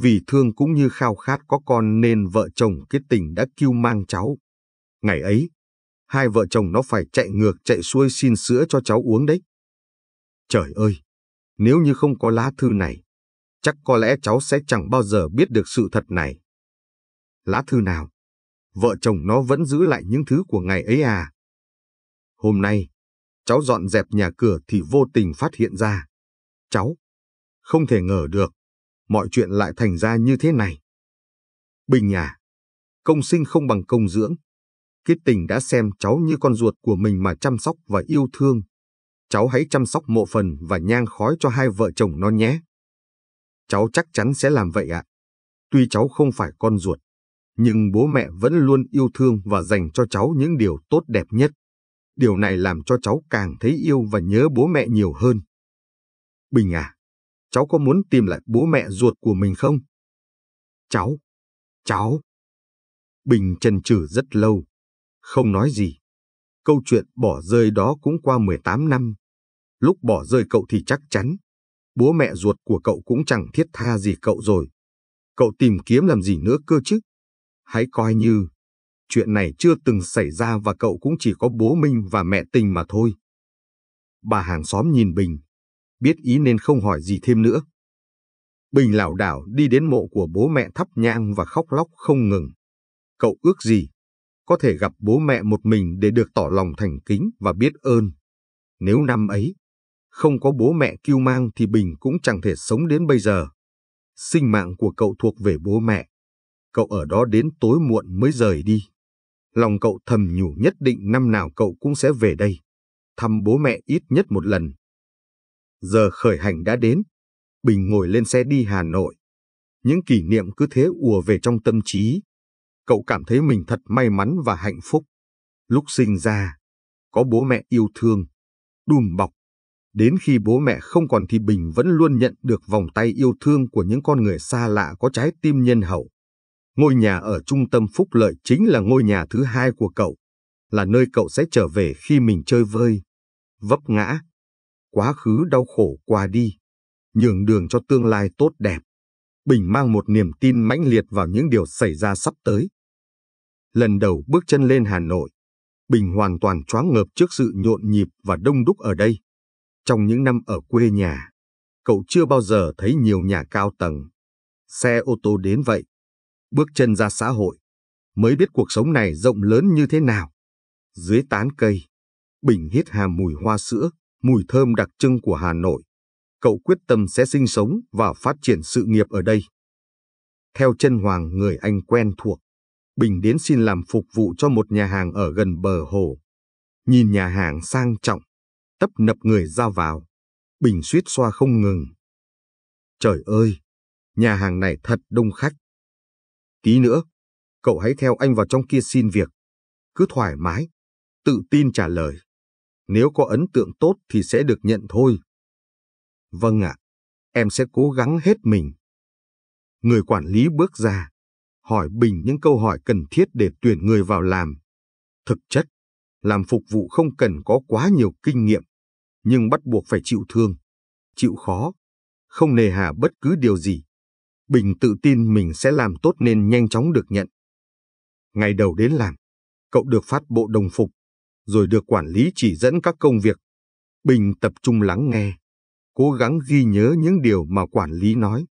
Vì thương cũng như khao khát có con nên vợ chồng cái tình đã kêu mang cháu. Ngày ấy, hai vợ chồng nó phải chạy ngược chạy xuôi xin sữa cho cháu uống đấy. Trời ơi, nếu như không có lá thư này, chắc có lẽ cháu sẽ chẳng bao giờ biết được sự thật này. Lá thư nào? Vợ chồng nó vẫn giữ lại những thứ của ngày ấy à? Hôm nay, cháu dọn dẹp nhà cửa thì vô tình phát hiện ra. Cháu, không thể ngờ được, mọi chuyện lại thành ra như thế này. Bình à, công sinh không bằng công dưỡng. Kết tình đã xem cháu như con ruột của mình mà chăm sóc và yêu thương cháu hãy chăm sóc mộ phần và nhang khói cho hai vợ chồng nó nhé. Cháu chắc chắn sẽ làm vậy ạ. Tuy cháu không phải con ruột, nhưng bố mẹ vẫn luôn yêu thương và dành cho cháu những điều tốt đẹp nhất. Điều này làm cho cháu càng thấy yêu và nhớ bố mẹ nhiều hơn. Bình à, cháu có muốn tìm lại bố mẹ ruột của mình không? Cháu, cháu. Bình chần chừ rất lâu, không nói gì. Câu chuyện bỏ rơi đó cũng qua 18 năm, Lúc bỏ rơi cậu thì chắc chắn, bố mẹ ruột của cậu cũng chẳng thiết tha gì cậu rồi. Cậu tìm kiếm làm gì nữa cơ chứ? Hãy coi như, chuyện này chưa từng xảy ra và cậu cũng chỉ có bố Minh và mẹ tình mà thôi. Bà hàng xóm nhìn Bình, biết ý nên không hỏi gì thêm nữa. Bình lảo đảo đi đến mộ của bố mẹ thắp nhang và khóc lóc không ngừng. Cậu ước gì? Có thể gặp bố mẹ một mình để được tỏ lòng thành kính và biết ơn. Nếu năm ấy, không có bố mẹ kêu mang thì Bình cũng chẳng thể sống đến bây giờ. Sinh mạng của cậu thuộc về bố mẹ. Cậu ở đó đến tối muộn mới rời đi. Lòng cậu thầm nhủ nhất định năm nào cậu cũng sẽ về đây. Thăm bố mẹ ít nhất một lần. Giờ khởi hành đã đến. Bình ngồi lên xe đi Hà Nội. Những kỷ niệm cứ thế ùa về trong tâm trí. Cậu cảm thấy mình thật may mắn và hạnh phúc. Lúc sinh ra, có bố mẹ yêu thương, đùm bọc Đến khi bố mẹ không còn thì Bình vẫn luôn nhận được vòng tay yêu thương của những con người xa lạ có trái tim nhân hậu. Ngôi nhà ở trung tâm Phúc Lợi chính là ngôi nhà thứ hai của cậu, là nơi cậu sẽ trở về khi mình chơi vơi, vấp ngã. Quá khứ đau khổ qua đi, nhường đường cho tương lai tốt đẹp. Bình mang một niềm tin mãnh liệt vào những điều xảy ra sắp tới. Lần đầu bước chân lên Hà Nội, Bình hoàn toàn choáng ngợp trước sự nhộn nhịp và đông đúc ở đây. Trong những năm ở quê nhà, cậu chưa bao giờ thấy nhiều nhà cao tầng, xe ô tô đến vậy. Bước chân ra xã hội, mới biết cuộc sống này rộng lớn như thế nào. Dưới tán cây, Bình hít hà mùi hoa sữa, mùi thơm đặc trưng của Hà Nội. Cậu quyết tâm sẽ sinh sống và phát triển sự nghiệp ở đây. Theo chân Hoàng người anh quen thuộc, Bình đến xin làm phục vụ cho một nhà hàng ở gần bờ hồ. Nhìn nhà hàng sang trọng, tấp nập người ra vào. Bình suýt xoa không ngừng. Trời ơi, nhà hàng này thật đông khách. Tí nữa, cậu hãy theo anh vào trong kia xin việc. Cứ thoải mái, tự tin trả lời. Nếu có ấn tượng tốt thì sẽ được nhận thôi. Vâng ạ, em sẽ cố gắng hết mình. Người quản lý bước ra, hỏi Bình những câu hỏi cần thiết để tuyển người vào làm. Thực chất, làm phục vụ không cần có quá nhiều kinh nghiệm, nhưng bắt buộc phải chịu thương, chịu khó, không nề hà bất cứ điều gì. Bình tự tin mình sẽ làm tốt nên nhanh chóng được nhận. Ngày đầu đến làm, cậu được phát bộ đồng phục, rồi được quản lý chỉ dẫn các công việc. Bình tập trung lắng nghe, cố gắng ghi nhớ những điều mà quản lý nói.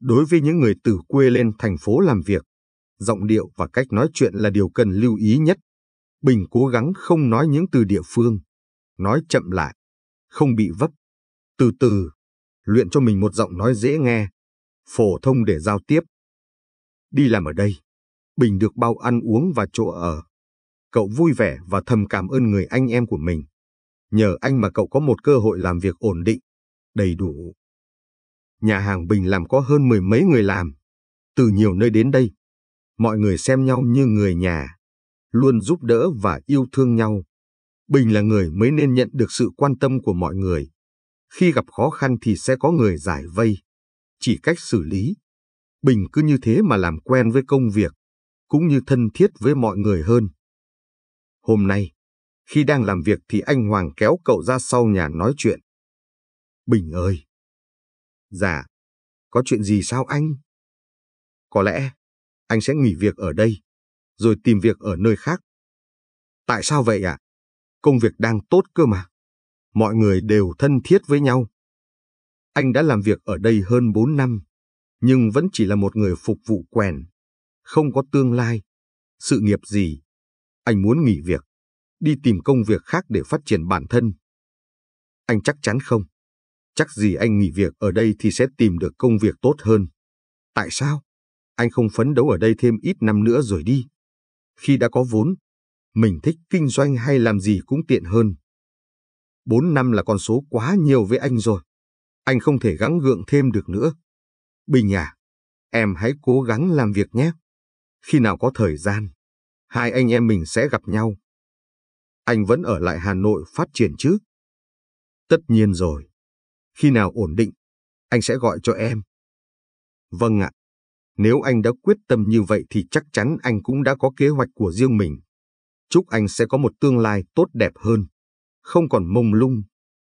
Đối với những người từ quê lên thành phố làm việc, giọng điệu và cách nói chuyện là điều cần lưu ý nhất. Bình cố gắng không nói những từ địa phương, nói chậm lại, không bị vấp, từ từ, luyện cho mình một giọng nói dễ nghe, phổ thông để giao tiếp. Đi làm ở đây, Bình được bao ăn uống và chỗ ở. Cậu vui vẻ và thầm cảm ơn người anh em của mình. Nhờ anh mà cậu có một cơ hội làm việc ổn định, đầy đủ. Nhà hàng Bình làm có hơn mười mấy người làm, từ nhiều nơi đến đây. Mọi người xem nhau như người nhà, luôn giúp đỡ và yêu thương nhau. Bình là người mới nên nhận được sự quan tâm của mọi người. Khi gặp khó khăn thì sẽ có người giải vây. Chỉ cách xử lý. Bình cứ như thế mà làm quen với công việc, cũng như thân thiết với mọi người hơn. Hôm nay, khi đang làm việc thì anh Hoàng kéo cậu ra sau nhà nói chuyện. Bình ơi! Dạ, có chuyện gì sao anh? Có lẽ, anh sẽ nghỉ việc ở đây, rồi tìm việc ở nơi khác. Tại sao vậy ạ? À? Công việc đang tốt cơ mà. Mọi người đều thân thiết với nhau. Anh đã làm việc ở đây hơn 4 năm, nhưng vẫn chỉ là một người phục vụ quèn. Không có tương lai, sự nghiệp gì. Anh muốn nghỉ việc, đi tìm công việc khác để phát triển bản thân. Anh chắc chắn không? Chắc gì anh nghỉ việc ở đây thì sẽ tìm được công việc tốt hơn. Tại sao? Anh không phấn đấu ở đây thêm ít năm nữa rồi đi. Khi đã có vốn, mình thích kinh doanh hay làm gì cũng tiện hơn. 4 năm là con số quá nhiều với anh rồi. Anh không thể gắng gượng thêm được nữa. Bình à, em hãy cố gắng làm việc nhé. Khi nào có thời gian, hai anh em mình sẽ gặp nhau. Anh vẫn ở lại Hà Nội phát triển chứ? Tất nhiên rồi. Khi nào ổn định, anh sẽ gọi cho em. Vâng ạ. Nếu anh đã quyết tâm như vậy thì chắc chắn anh cũng đã có kế hoạch của riêng mình chúc anh sẽ có một tương lai tốt đẹp hơn, không còn mông lung,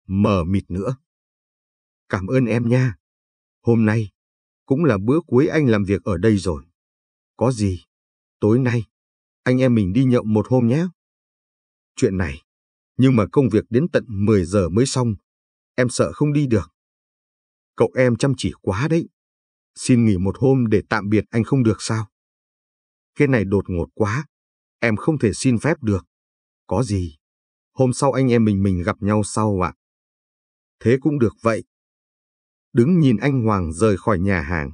mờ mịt nữa. Cảm ơn em nha. Hôm nay, cũng là bữa cuối anh làm việc ở đây rồi. Có gì, tối nay, anh em mình đi nhậu một hôm nhé. Chuyện này, nhưng mà công việc đến tận 10 giờ mới xong, em sợ không đi được. Cậu em chăm chỉ quá đấy. Xin nghỉ một hôm để tạm biệt anh không được sao? Cái này đột ngột quá, Em không thể xin phép được. Có gì? Hôm sau anh em mình mình gặp nhau sau ạ. Thế cũng được vậy. Đứng nhìn anh Hoàng rời khỏi nhà hàng,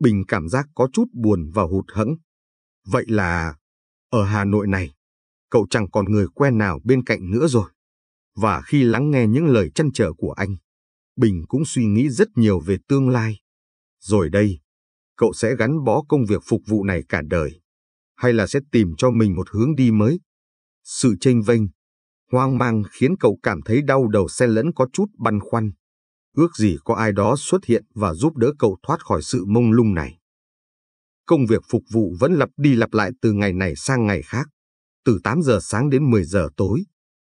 Bình cảm giác có chút buồn và hụt hẫng. Vậy là, ở Hà Nội này, cậu chẳng còn người quen nào bên cạnh nữa rồi. Và khi lắng nghe những lời chăn trở của anh, Bình cũng suy nghĩ rất nhiều về tương lai. Rồi đây, cậu sẽ gắn bó công việc phục vụ này cả đời hay là sẽ tìm cho mình một hướng đi mới. Sự chênh vênh, hoang mang khiến cậu cảm thấy đau đầu xen lẫn có chút băn khoăn. Ước gì có ai đó xuất hiện và giúp đỡ cậu thoát khỏi sự mông lung này. Công việc phục vụ vẫn lặp đi lặp lại từ ngày này sang ngày khác, từ 8 giờ sáng đến 10 giờ tối.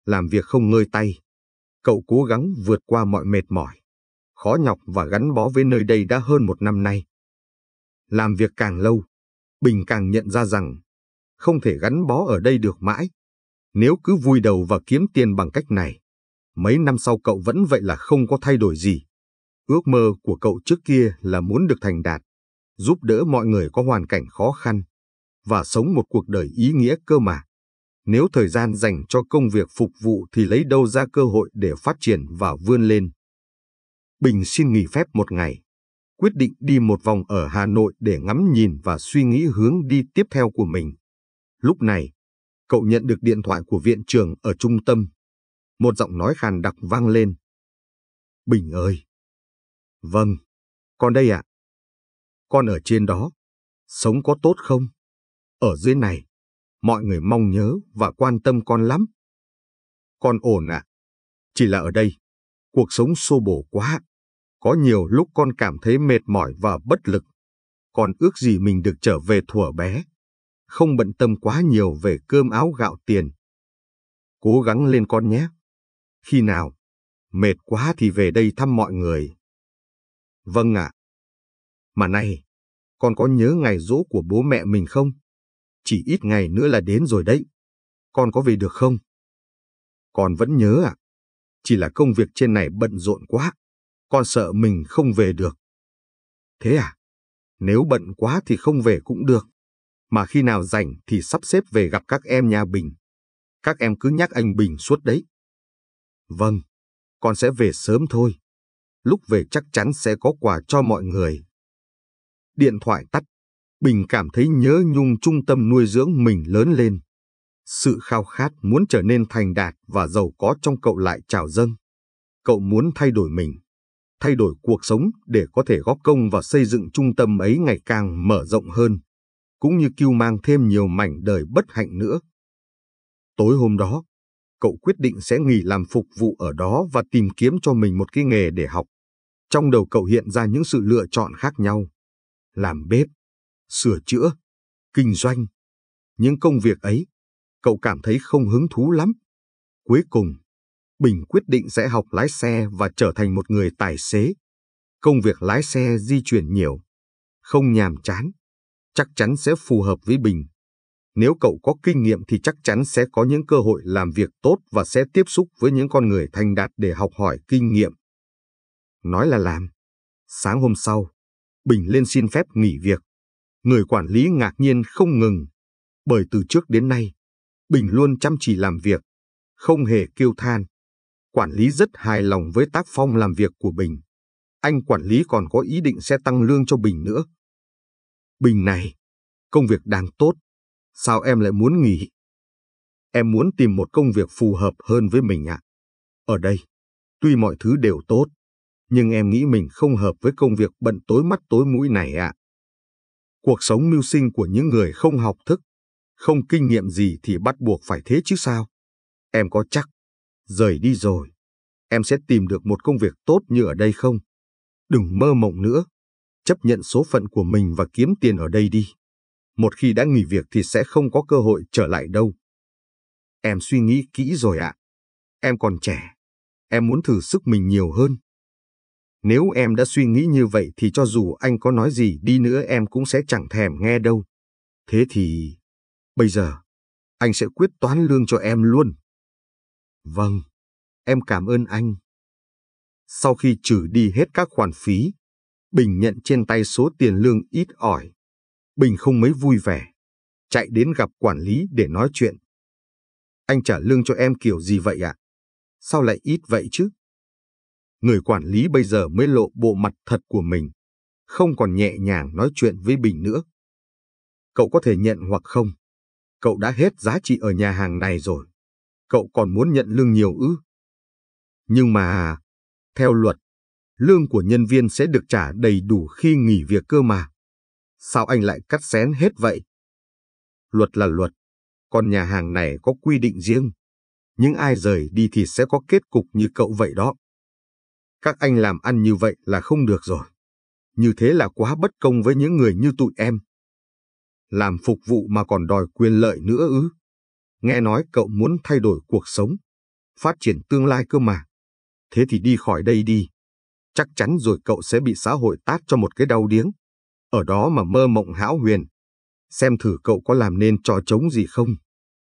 Làm việc không ngơi tay, cậu cố gắng vượt qua mọi mệt mỏi, khó nhọc và gắn bó với nơi đây đã hơn một năm nay. Làm việc càng lâu, Bình càng nhận ra rằng không thể gắn bó ở đây được mãi. Nếu cứ vui đầu và kiếm tiền bằng cách này, mấy năm sau cậu vẫn vậy là không có thay đổi gì. Ước mơ của cậu trước kia là muốn được thành đạt, giúp đỡ mọi người có hoàn cảnh khó khăn và sống một cuộc đời ý nghĩa cơ mà. Nếu thời gian dành cho công việc phục vụ thì lấy đâu ra cơ hội để phát triển và vươn lên. Bình xin nghỉ phép một ngày quyết định đi một vòng ở Hà Nội để ngắm nhìn và suy nghĩ hướng đi tiếp theo của mình. Lúc này, cậu nhận được điện thoại của viện trưởng ở trung tâm. Một giọng nói khàn đặc vang lên. Bình ơi! Vâng, con đây ạ. Con ở trên đó, sống có tốt không? Ở dưới này, mọi người mong nhớ và quan tâm con lắm. Con ổn ạ. Chỉ là ở đây, cuộc sống xô bổ quá có nhiều lúc con cảm thấy mệt mỏi và bất lực. Còn ước gì mình được trở về thuở bé. Không bận tâm quá nhiều về cơm áo gạo tiền. Cố gắng lên con nhé. Khi nào? Mệt quá thì về đây thăm mọi người. Vâng ạ. Mà này, con có nhớ ngày rỗ của bố mẹ mình không? Chỉ ít ngày nữa là đến rồi đấy. Con có về được không? Con vẫn nhớ ạ. Chỉ là công việc trên này bận rộn quá, con sợ mình không về được. Thế à? Nếu bận quá thì không về cũng được. Mà khi nào rảnh thì sắp xếp về gặp các em nhà Bình. Các em cứ nhắc anh Bình suốt đấy. Vâng, con sẽ về sớm thôi. Lúc về chắc chắn sẽ có quà cho mọi người. Điện thoại tắt, Bình cảm thấy nhớ nhung trung tâm nuôi dưỡng mình lớn lên. Sự khao khát muốn trở nên thành đạt và giàu có trong cậu lại trào dâng. Cậu muốn thay đổi mình thay đổi cuộc sống để có thể góp công và xây dựng trung tâm ấy ngày càng mở rộng hơn, cũng như kêu mang thêm nhiều mảnh đời bất hạnh nữa. Tối hôm đó, cậu quyết định sẽ nghỉ làm phục vụ ở đó và tìm kiếm cho mình một cái nghề để học. Trong đầu cậu hiện ra những sự lựa chọn khác nhau. Làm bếp, sửa chữa, kinh doanh. Những công việc ấy, cậu cảm thấy không hứng thú lắm. Cuối cùng, Bình quyết định sẽ học lái xe và trở thành một người tài xế. Công việc lái xe di chuyển nhiều, không nhàm chán, chắc chắn sẽ phù hợp với Bình. Nếu cậu có kinh nghiệm thì chắc chắn sẽ có những cơ hội làm việc tốt và sẽ tiếp xúc với những con người thành đạt để học hỏi kinh nghiệm. Nói là làm. Sáng hôm sau, Bình lên xin phép nghỉ việc. Người quản lý ngạc nhiên không ngừng, bởi từ trước đến nay, Bình luôn chăm chỉ làm việc, không hề kêu than quản lý rất hài lòng với tác phong làm việc của Bình. Anh quản lý còn có ý định sẽ tăng lương cho Bình nữa. Bình này, công việc đang tốt, sao em lại muốn nghỉ? Em muốn tìm một công việc phù hợp hơn với mình ạ. À? Ở đây, tuy mọi thứ đều tốt, nhưng em nghĩ mình không hợp với công việc bận tối mắt tối mũi này ạ. À. Cuộc sống mưu sinh của những người không học thức, không kinh nghiệm gì thì bắt buộc phải thế chứ sao? Em có chắc rời đi rồi, em sẽ tìm được một công việc tốt như ở đây không? Đừng mơ mộng nữa, chấp nhận số phận của mình và kiếm tiền ở đây đi. Một khi đã nghỉ việc thì sẽ không có cơ hội trở lại đâu. Em suy nghĩ kỹ rồi ạ. Em còn trẻ, em muốn thử sức mình nhiều hơn. Nếu em đã suy nghĩ như vậy thì cho dù anh có nói gì đi nữa em cũng sẽ chẳng thèm nghe đâu. Thế thì, bây giờ, anh sẽ quyết toán lương cho em luôn. Vâng, em cảm ơn anh. Sau khi trừ đi hết các khoản phí, Bình nhận trên tay số tiền lương ít ỏi. Bình không mấy vui vẻ, chạy đến gặp quản lý để nói chuyện. Anh trả lương cho em kiểu gì vậy ạ? À? Sao lại ít vậy chứ? Người quản lý bây giờ mới lộ bộ mặt thật của mình, không còn nhẹ nhàng nói chuyện với Bình nữa. Cậu có thể nhận hoặc không, cậu đã hết giá trị ở nhà hàng này rồi cậu còn muốn nhận lương nhiều ư? Nhưng mà, theo luật, lương của nhân viên sẽ được trả đầy đủ khi nghỉ việc cơ mà. Sao anh lại cắt xén hết vậy? Luật là luật, còn nhà hàng này có quy định riêng. Những ai rời đi thì sẽ có kết cục như cậu vậy đó. Các anh làm ăn như vậy là không được rồi. Như thế là quá bất công với những người như tụi em. Làm phục vụ mà còn đòi quyền lợi nữa ư? Nghe nói cậu muốn thay đổi cuộc sống, phát triển tương lai cơ mà. Thế thì đi khỏi đây đi. Chắc chắn rồi cậu sẽ bị xã hội tát cho một cái đau điếng. Ở đó mà mơ mộng hão huyền. Xem thử cậu có làm nên trò trống gì không?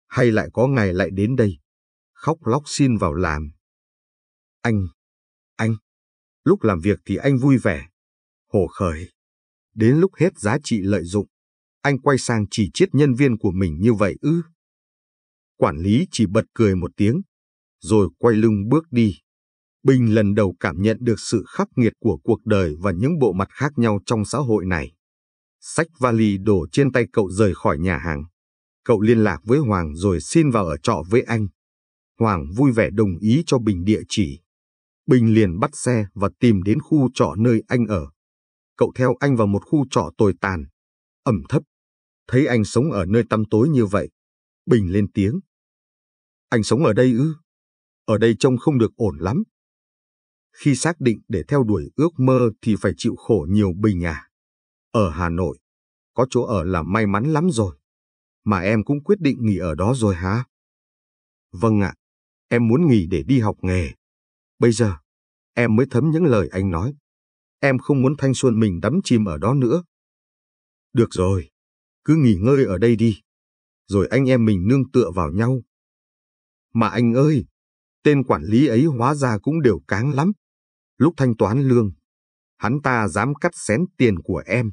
Hay lại có ngày lại đến đây? Khóc lóc xin vào làm. Anh, anh, lúc làm việc thì anh vui vẻ, hồ khởi. Đến lúc hết giá trị lợi dụng, anh quay sang chỉ chiết nhân viên của mình như vậy ư? Quản lý chỉ bật cười một tiếng, rồi quay lưng bước đi. Bình lần đầu cảm nhận được sự khắc nghiệt của cuộc đời và những bộ mặt khác nhau trong xã hội này. Sách vali đổ trên tay cậu rời khỏi nhà hàng. Cậu liên lạc với Hoàng rồi xin vào ở trọ với anh. Hoàng vui vẻ đồng ý cho Bình địa chỉ. Bình liền bắt xe và tìm đến khu trọ nơi anh ở. Cậu theo anh vào một khu trọ tồi tàn, ẩm thấp. Thấy anh sống ở nơi tăm tối như vậy. Bình lên tiếng. Anh sống ở đây ư? Ở đây trông không được ổn lắm. Khi xác định để theo đuổi ước mơ thì phải chịu khổ nhiều bình à. Ở Hà Nội, có chỗ ở là may mắn lắm rồi. Mà em cũng quyết định nghỉ ở đó rồi hả? Vâng ạ, em muốn nghỉ để đi học nghề. Bây giờ, em mới thấm những lời anh nói. Em không muốn thanh xuân mình đắm chìm ở đó nữa. Được rồi, cứ nghỉ ngơi ở đây đi. Rồi anh em mình nương tựa vào nhau, mà anh ơi, tên quản lý ấy hóa ra cũng đều cáng lắm. Lúc thanh toán lương, hắn ta dám cắt xén tiền của em.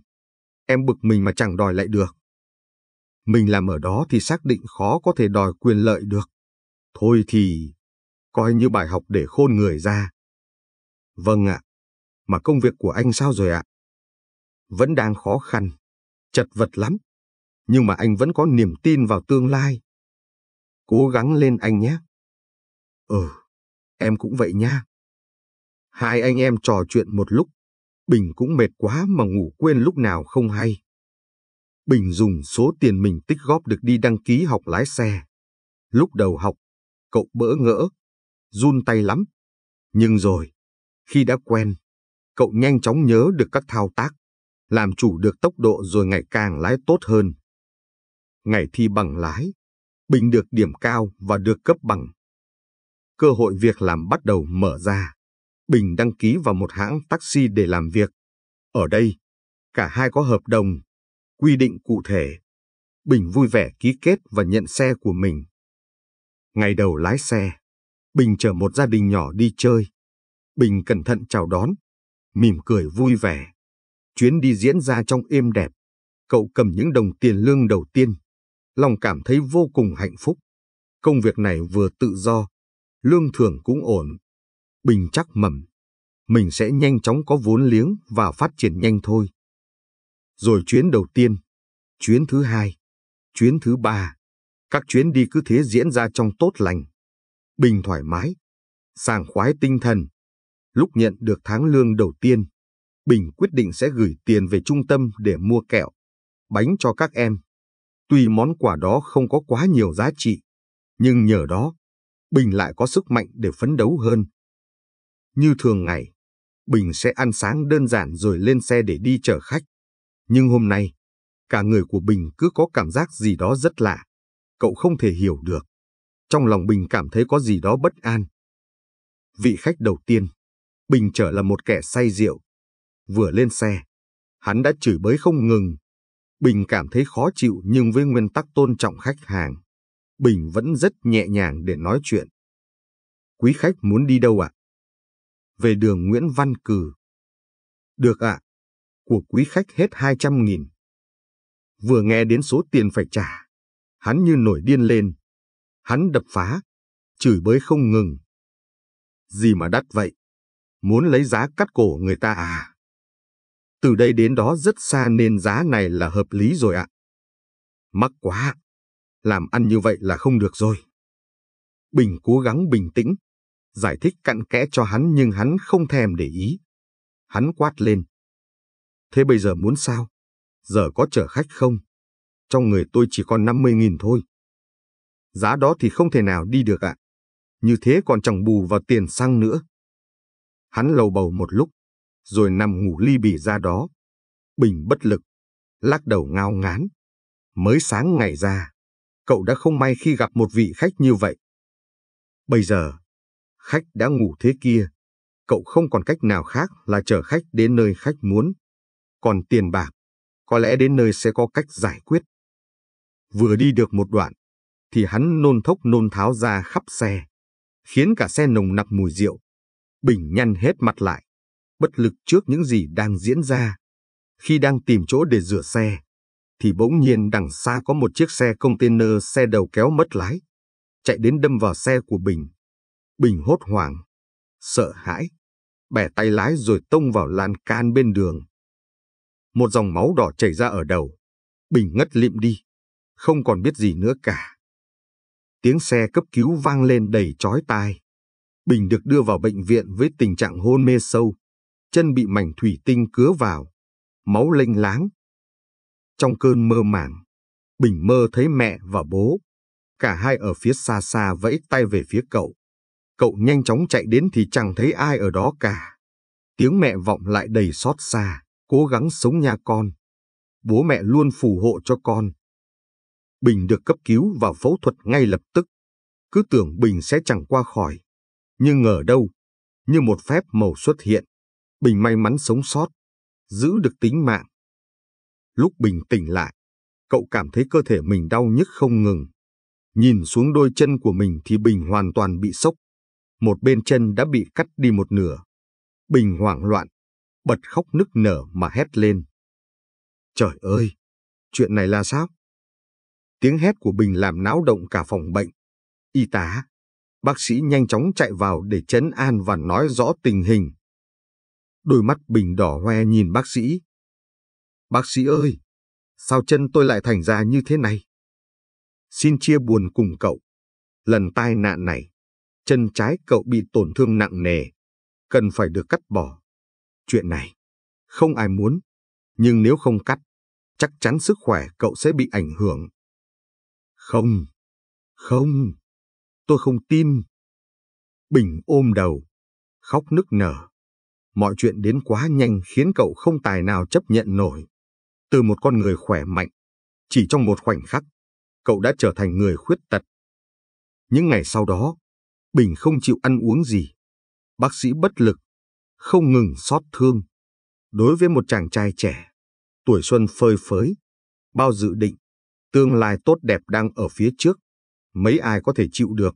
Em bực mình mà chẳng đòi lại được. Mình làm ở đó thì xác định khó có thể đòi quyền lợi được. Thôi thì, coi như bài học để khôn người ra. Vâng ạ, mà công việc của anh sao rồi ạ? Vẫn đang khó khăn, chật vật lắm. Nhưng mà anh vẫn có niềm tin vào tương lai. Cố gắng lên anh nhé. Ừ, em cũng vậy nha. Hai anh em trò chuyện một lúc, Bình cũng mệt quá mà ngủ quên lúc nào không hay. Bình dùng số tiền mình tích góp được đi đăng ký học lái xe. Lúc đầu học, cậu bỡ ngỡ, run tay lắm. Nhưng rồi, khi đã quen, cậu nhanh chóng nhớ được các thao tác, làm chủ được tốc độ rồi ngày càng lái tốt hơn. Ngày thi bằng lái, Bình được điểm cao và được cấp bằng. Cơ hội việc làm bắt đầu mở ra. Bình đăng ký vào một hãng taxi để làm việc. Ở đây, cả hai có hợp đồng, quy định cụ thể. Bình vui vẻ ký kết và nhận xe của mình. Ngày đầu lái xe, Bình chở một gia đình nhỏ đi chơi. Bình cẩn thận chào đón, mỉm cười vui vẻ. Chuyến đi diễn ra trong êm đẹp. Cậu cầm những đồng tiền lương đầu tiên lòng cảm thấy vô cùng hạnh phúc. Công việc này vừa tự do, lương thưởng cũng ổn, bình chắc mầm. Mình sẽ nhanh chóng có vốn liếng và phát triển nhanh thôi. Rồi chuyến đầu tiên, chuyến thứ hai, chuyến thứ ba. Các chuyến đi cứ thế diễn ra trong tốt lành. Bình thoải mái, sảng khoái tinh thần. Lúc nhận được tháng lương đầu tiên, Bình quyết định sẽ gửi tiền về trung tâm để mua kẹo, bánh cho các em. Tuy món quà đó không có quá nhiều giá trị, nhưng nhờ đó, Bình lại có sức mạnh để phấn đấu hơn. Như thường ngày, Bình sẽ ăn sáng đơn giản rồi lên xe để đi chở khách. Nhưng hôm nay, cả người của Bình cứ có cảm giác gì đó rất lạ. Cậu không thể hiểu được. Trong lòng Bình cảm thấy có gì đó bất an. Vị khách đầu tiên, Bình trở là một kẻ say rượu. Vừa lên xe, hắn đã chửi bới không ngừng, Bình cảm thấy khó chịu nhưng với nguyên tắc tôn trọng khách hàng, Bình vẫn rất nhẹ nhàng để nói chuyện. Quý khách muốn đi đâu ạ? Về đường Nguyễn Văn Cử. Được ạ. À, của quý khách hết 200.000. Vừa nghe đến số tiền phải trả, hắn như nổi điên lên. Hắn đập phá, chửi bới không ngừng. Gì mà đắt vậy? Muốn lấy giá cắt cổ người ta à? từ đây đến đó rất xa nên giá này là hợp lý rồi ạ. Mắc quá, làm ăn như vậy là không được rồi. Bình cố gắng bình tĩnh, giải thích cặn kẽ cho hắn nhưng hắn không thèm để ý. Hắn quát lên. Thế bây giờ muốn sao? Giờ có chở khách không? Trong người tôi chỉ còn 50.000 thôi. Giá đó thì không thể nào đi được ạ. Như thế còn chẳng bù vào tiền xăng nữa. Hắn lầu bầu một lúc, rồi nằm ngủ ly bì ra đó. Bình bất lực, lắc đầu ngao ngán. Mới sáng ngày ra, cậu đã không may khi gặp một vị khách như vậy. Bây giờ, khách đã ngủ thế kia, cậu không còn cách nào khác là chở khách đến nơi khách muốn. Còn tiền bạc, có lẽ đến nơi sẽ có cách giải quyết. Vừa đi được một đoạn, thì hắn nôn thốc nôn tháo ra khắp xe, khiến cả xe nồng nặc mùi rượu. Bình nhăn hết mặt lại, bất lực trước những gì đang diễn ra. Khi đang tìm chỗ để rửa xe, thì bỗng nhiên đằng xa có một chiếc xe container xe đầu kéo mất lái, chạy đến đâm vào xe của Bình. Bình hốt hoảng, sợ hãi, bẻ tay lái rồi tông vào lan can bên đường. Một dòng máu đỏ chảy ra ở đầu, Bình ngất lịm đi, không còn biết gì nữa cả. Tiếng xe cấp cứu vang lên đầy chói tai. Bình được đưa vào bệnh viện với tình trạng hôn mê sâu chân bị mảnh thủy tinh cứa vào, máu lênh láng. Trong cơn mơ màng, Bình mơ thấy mẹ và bố. Cả hai ở phía xa xa vẫy tay về phía cậu. Cậu nhanh chóng chạy đến thì chẳng thấy ai ở đó cả. Tiếng mẹ vọng lại đầy xót xa, cố gắng sống nha con. Bố mẹ luôn phù hộ cho con. Bình được cấp cứu và phẫu thuật ngay lập tức. Cứ tưởng Bình sẽ chẳng qua khỏi. Nhưng ngờ đâu, như một phép màu xuất hiện, Bình may mắn sống sót, giữ được tính mạng. Lúc Bình tỉnh lại, cậu cảm thấy cơ thể mình đau nhức không ngừng. Nhìn xuống đôi chân của mình thì Bình hoàn toàn bị sốc. Một bên chân đã bị cắt đi một nửa. Bình hoảng loạn, bật khóc nức nở mà hét lên. Trời ơi, chuyện này là sao? Tiếng hét của Bình làm náo động cả phòng bệnh. Y tá, bác sĩ nhanh chóng chạy vào để chấn an và nói rõ tình hình đôi mắt bình đỏ hoe nhìn bác sĩ. Bác sĩ ơi, sao chân tôi lại thành ra như thế này? Xin chia buồn cùng cậu. Lần tai nạn này, chân trái cậu bị tổn thương nặng nề, cần phải được cắt bỏ. Chuyện này, không ai muốn, nhưng nếu không cắt, chắc chắn sức khỏe cậu sẽ bị ảnh hưởng. Không, không, tôi không tin. Bình ôm đầu, khóc nức nở mọi chuyện đến quá nhanh khiến cậu không tài nào chấp nhận nổi. Từ một con người khỏe mạnh, chỉ trong một khoảnh khắc, cậu đã trở thành người khuyết tật. Những ngày sau đó, Bình không chịu ăn uống gì. Bác sĩ bất lực, không ngừng xót thương. Đối với một chàng trai trẻ, tuổi xuân phơi phới, bao dự định, tương lai tốt đẹp đang ở phía trước, mấy ai có thể chịu được.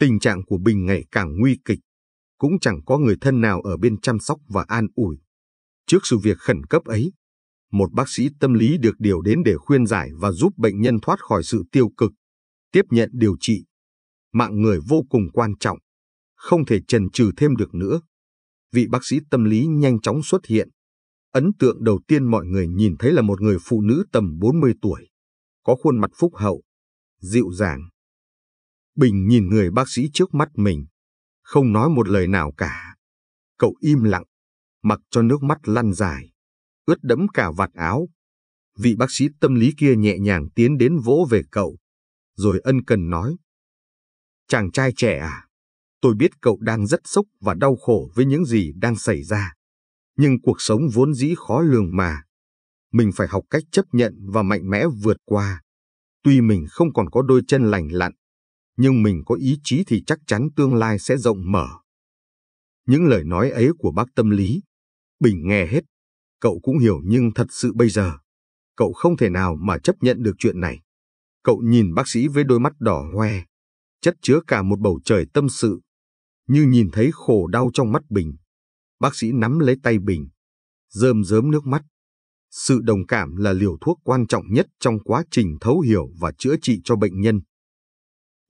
Tình trạng của Bình ngày càng nguy kịch cũng chẳng có người thân nào ở bên chăm sóc và an ủi. Trước sự việc khẩn cấp ấy, một bác sĩ tâm lý được điều đến để khuyên giải và giúp bệnh nhân thoát khỏi sự tiêu cực, tiếp nhận điều trị. Mạng người vô cùng quan trọng, không thể trần trừ thêm được nữa. Vị bác sĩ tâm lý nhanh chóng xuất hiện. Ấn tượng đầu tiên mọi người nhìn thấy là một người phụ nữ tầm 40 tuổi, có khuôn mặt phúc hậu, dịu dàng. Bình nhìn người bác sĩ trước mắt mình, không nói một lời nào cả. Cậu im lặng, mặc cho nước mắt lăn dài, ướt đẫm cả vạt áo. Vị bác sĩ tâm lý kia nhẹ nhàng tiến đến vỗ về cậu, rồi ân cần nói. Chàng trai trẻ à, tôi biết cậu đang rất sốc và đau khổ với những gì đang xảy ra. Nhưng cuộc sống vốn dĩ khó lường mà. Mình phải học cách chấp nhận và mạnh mẽ vượt qua. Tuy mình không còn có đôi chân lành lặn, nhưng mình có ý chí thì chắc chắn tương lai sẽ rộng mở. Những lời nói ấy của bác tâm lý, Bình nghe hết, cậu cũng hiểu nhưng thật sự bây giờ, cậu không thể nào mà chấp nhận được chuyện này. Cậu nhìn bác sĩ với đôi mắt đỏ hoe, chất chứa cả một bầu trời tâm sự, như nhìn thấy khổ đau trong mắt Bình. Bác sĩ nắm lấy tay Bình, rơm rớm nước mắt. Sự đồng cảm là liều thuốc quan trọng nhất trong quá trình thấu hiểu và chữa trị cho bệnh nhân.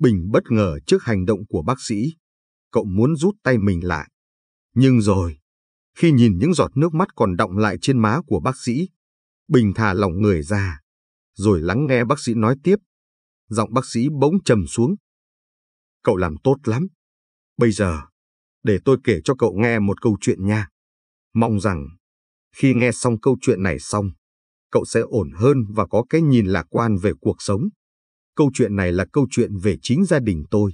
Bình bất ngờ trước hành động của bác sĩ. Cậu muốn rút tay mình lại. Nhưng rồi, khi nhìn những giọt nước mắt còn đọng lại trên má của bác sĩ, Bình thả lỏng người ra, rồi lắng nghe bác sĩ nói tiếp. Giọng bác sĩ bỗng trầm xuống. Cậu làm tốt lắm. Bây giờ, để tôi kể cho cậu nghe một câu chuyện nha. Mong rằng, khi nghe xong câu chuyện này xong, cậu sẽ ổn hơn và có cái nhìn lạc quan về cuộc sống. Câu chuyện này là câu chuyện về chính gia đình tôi,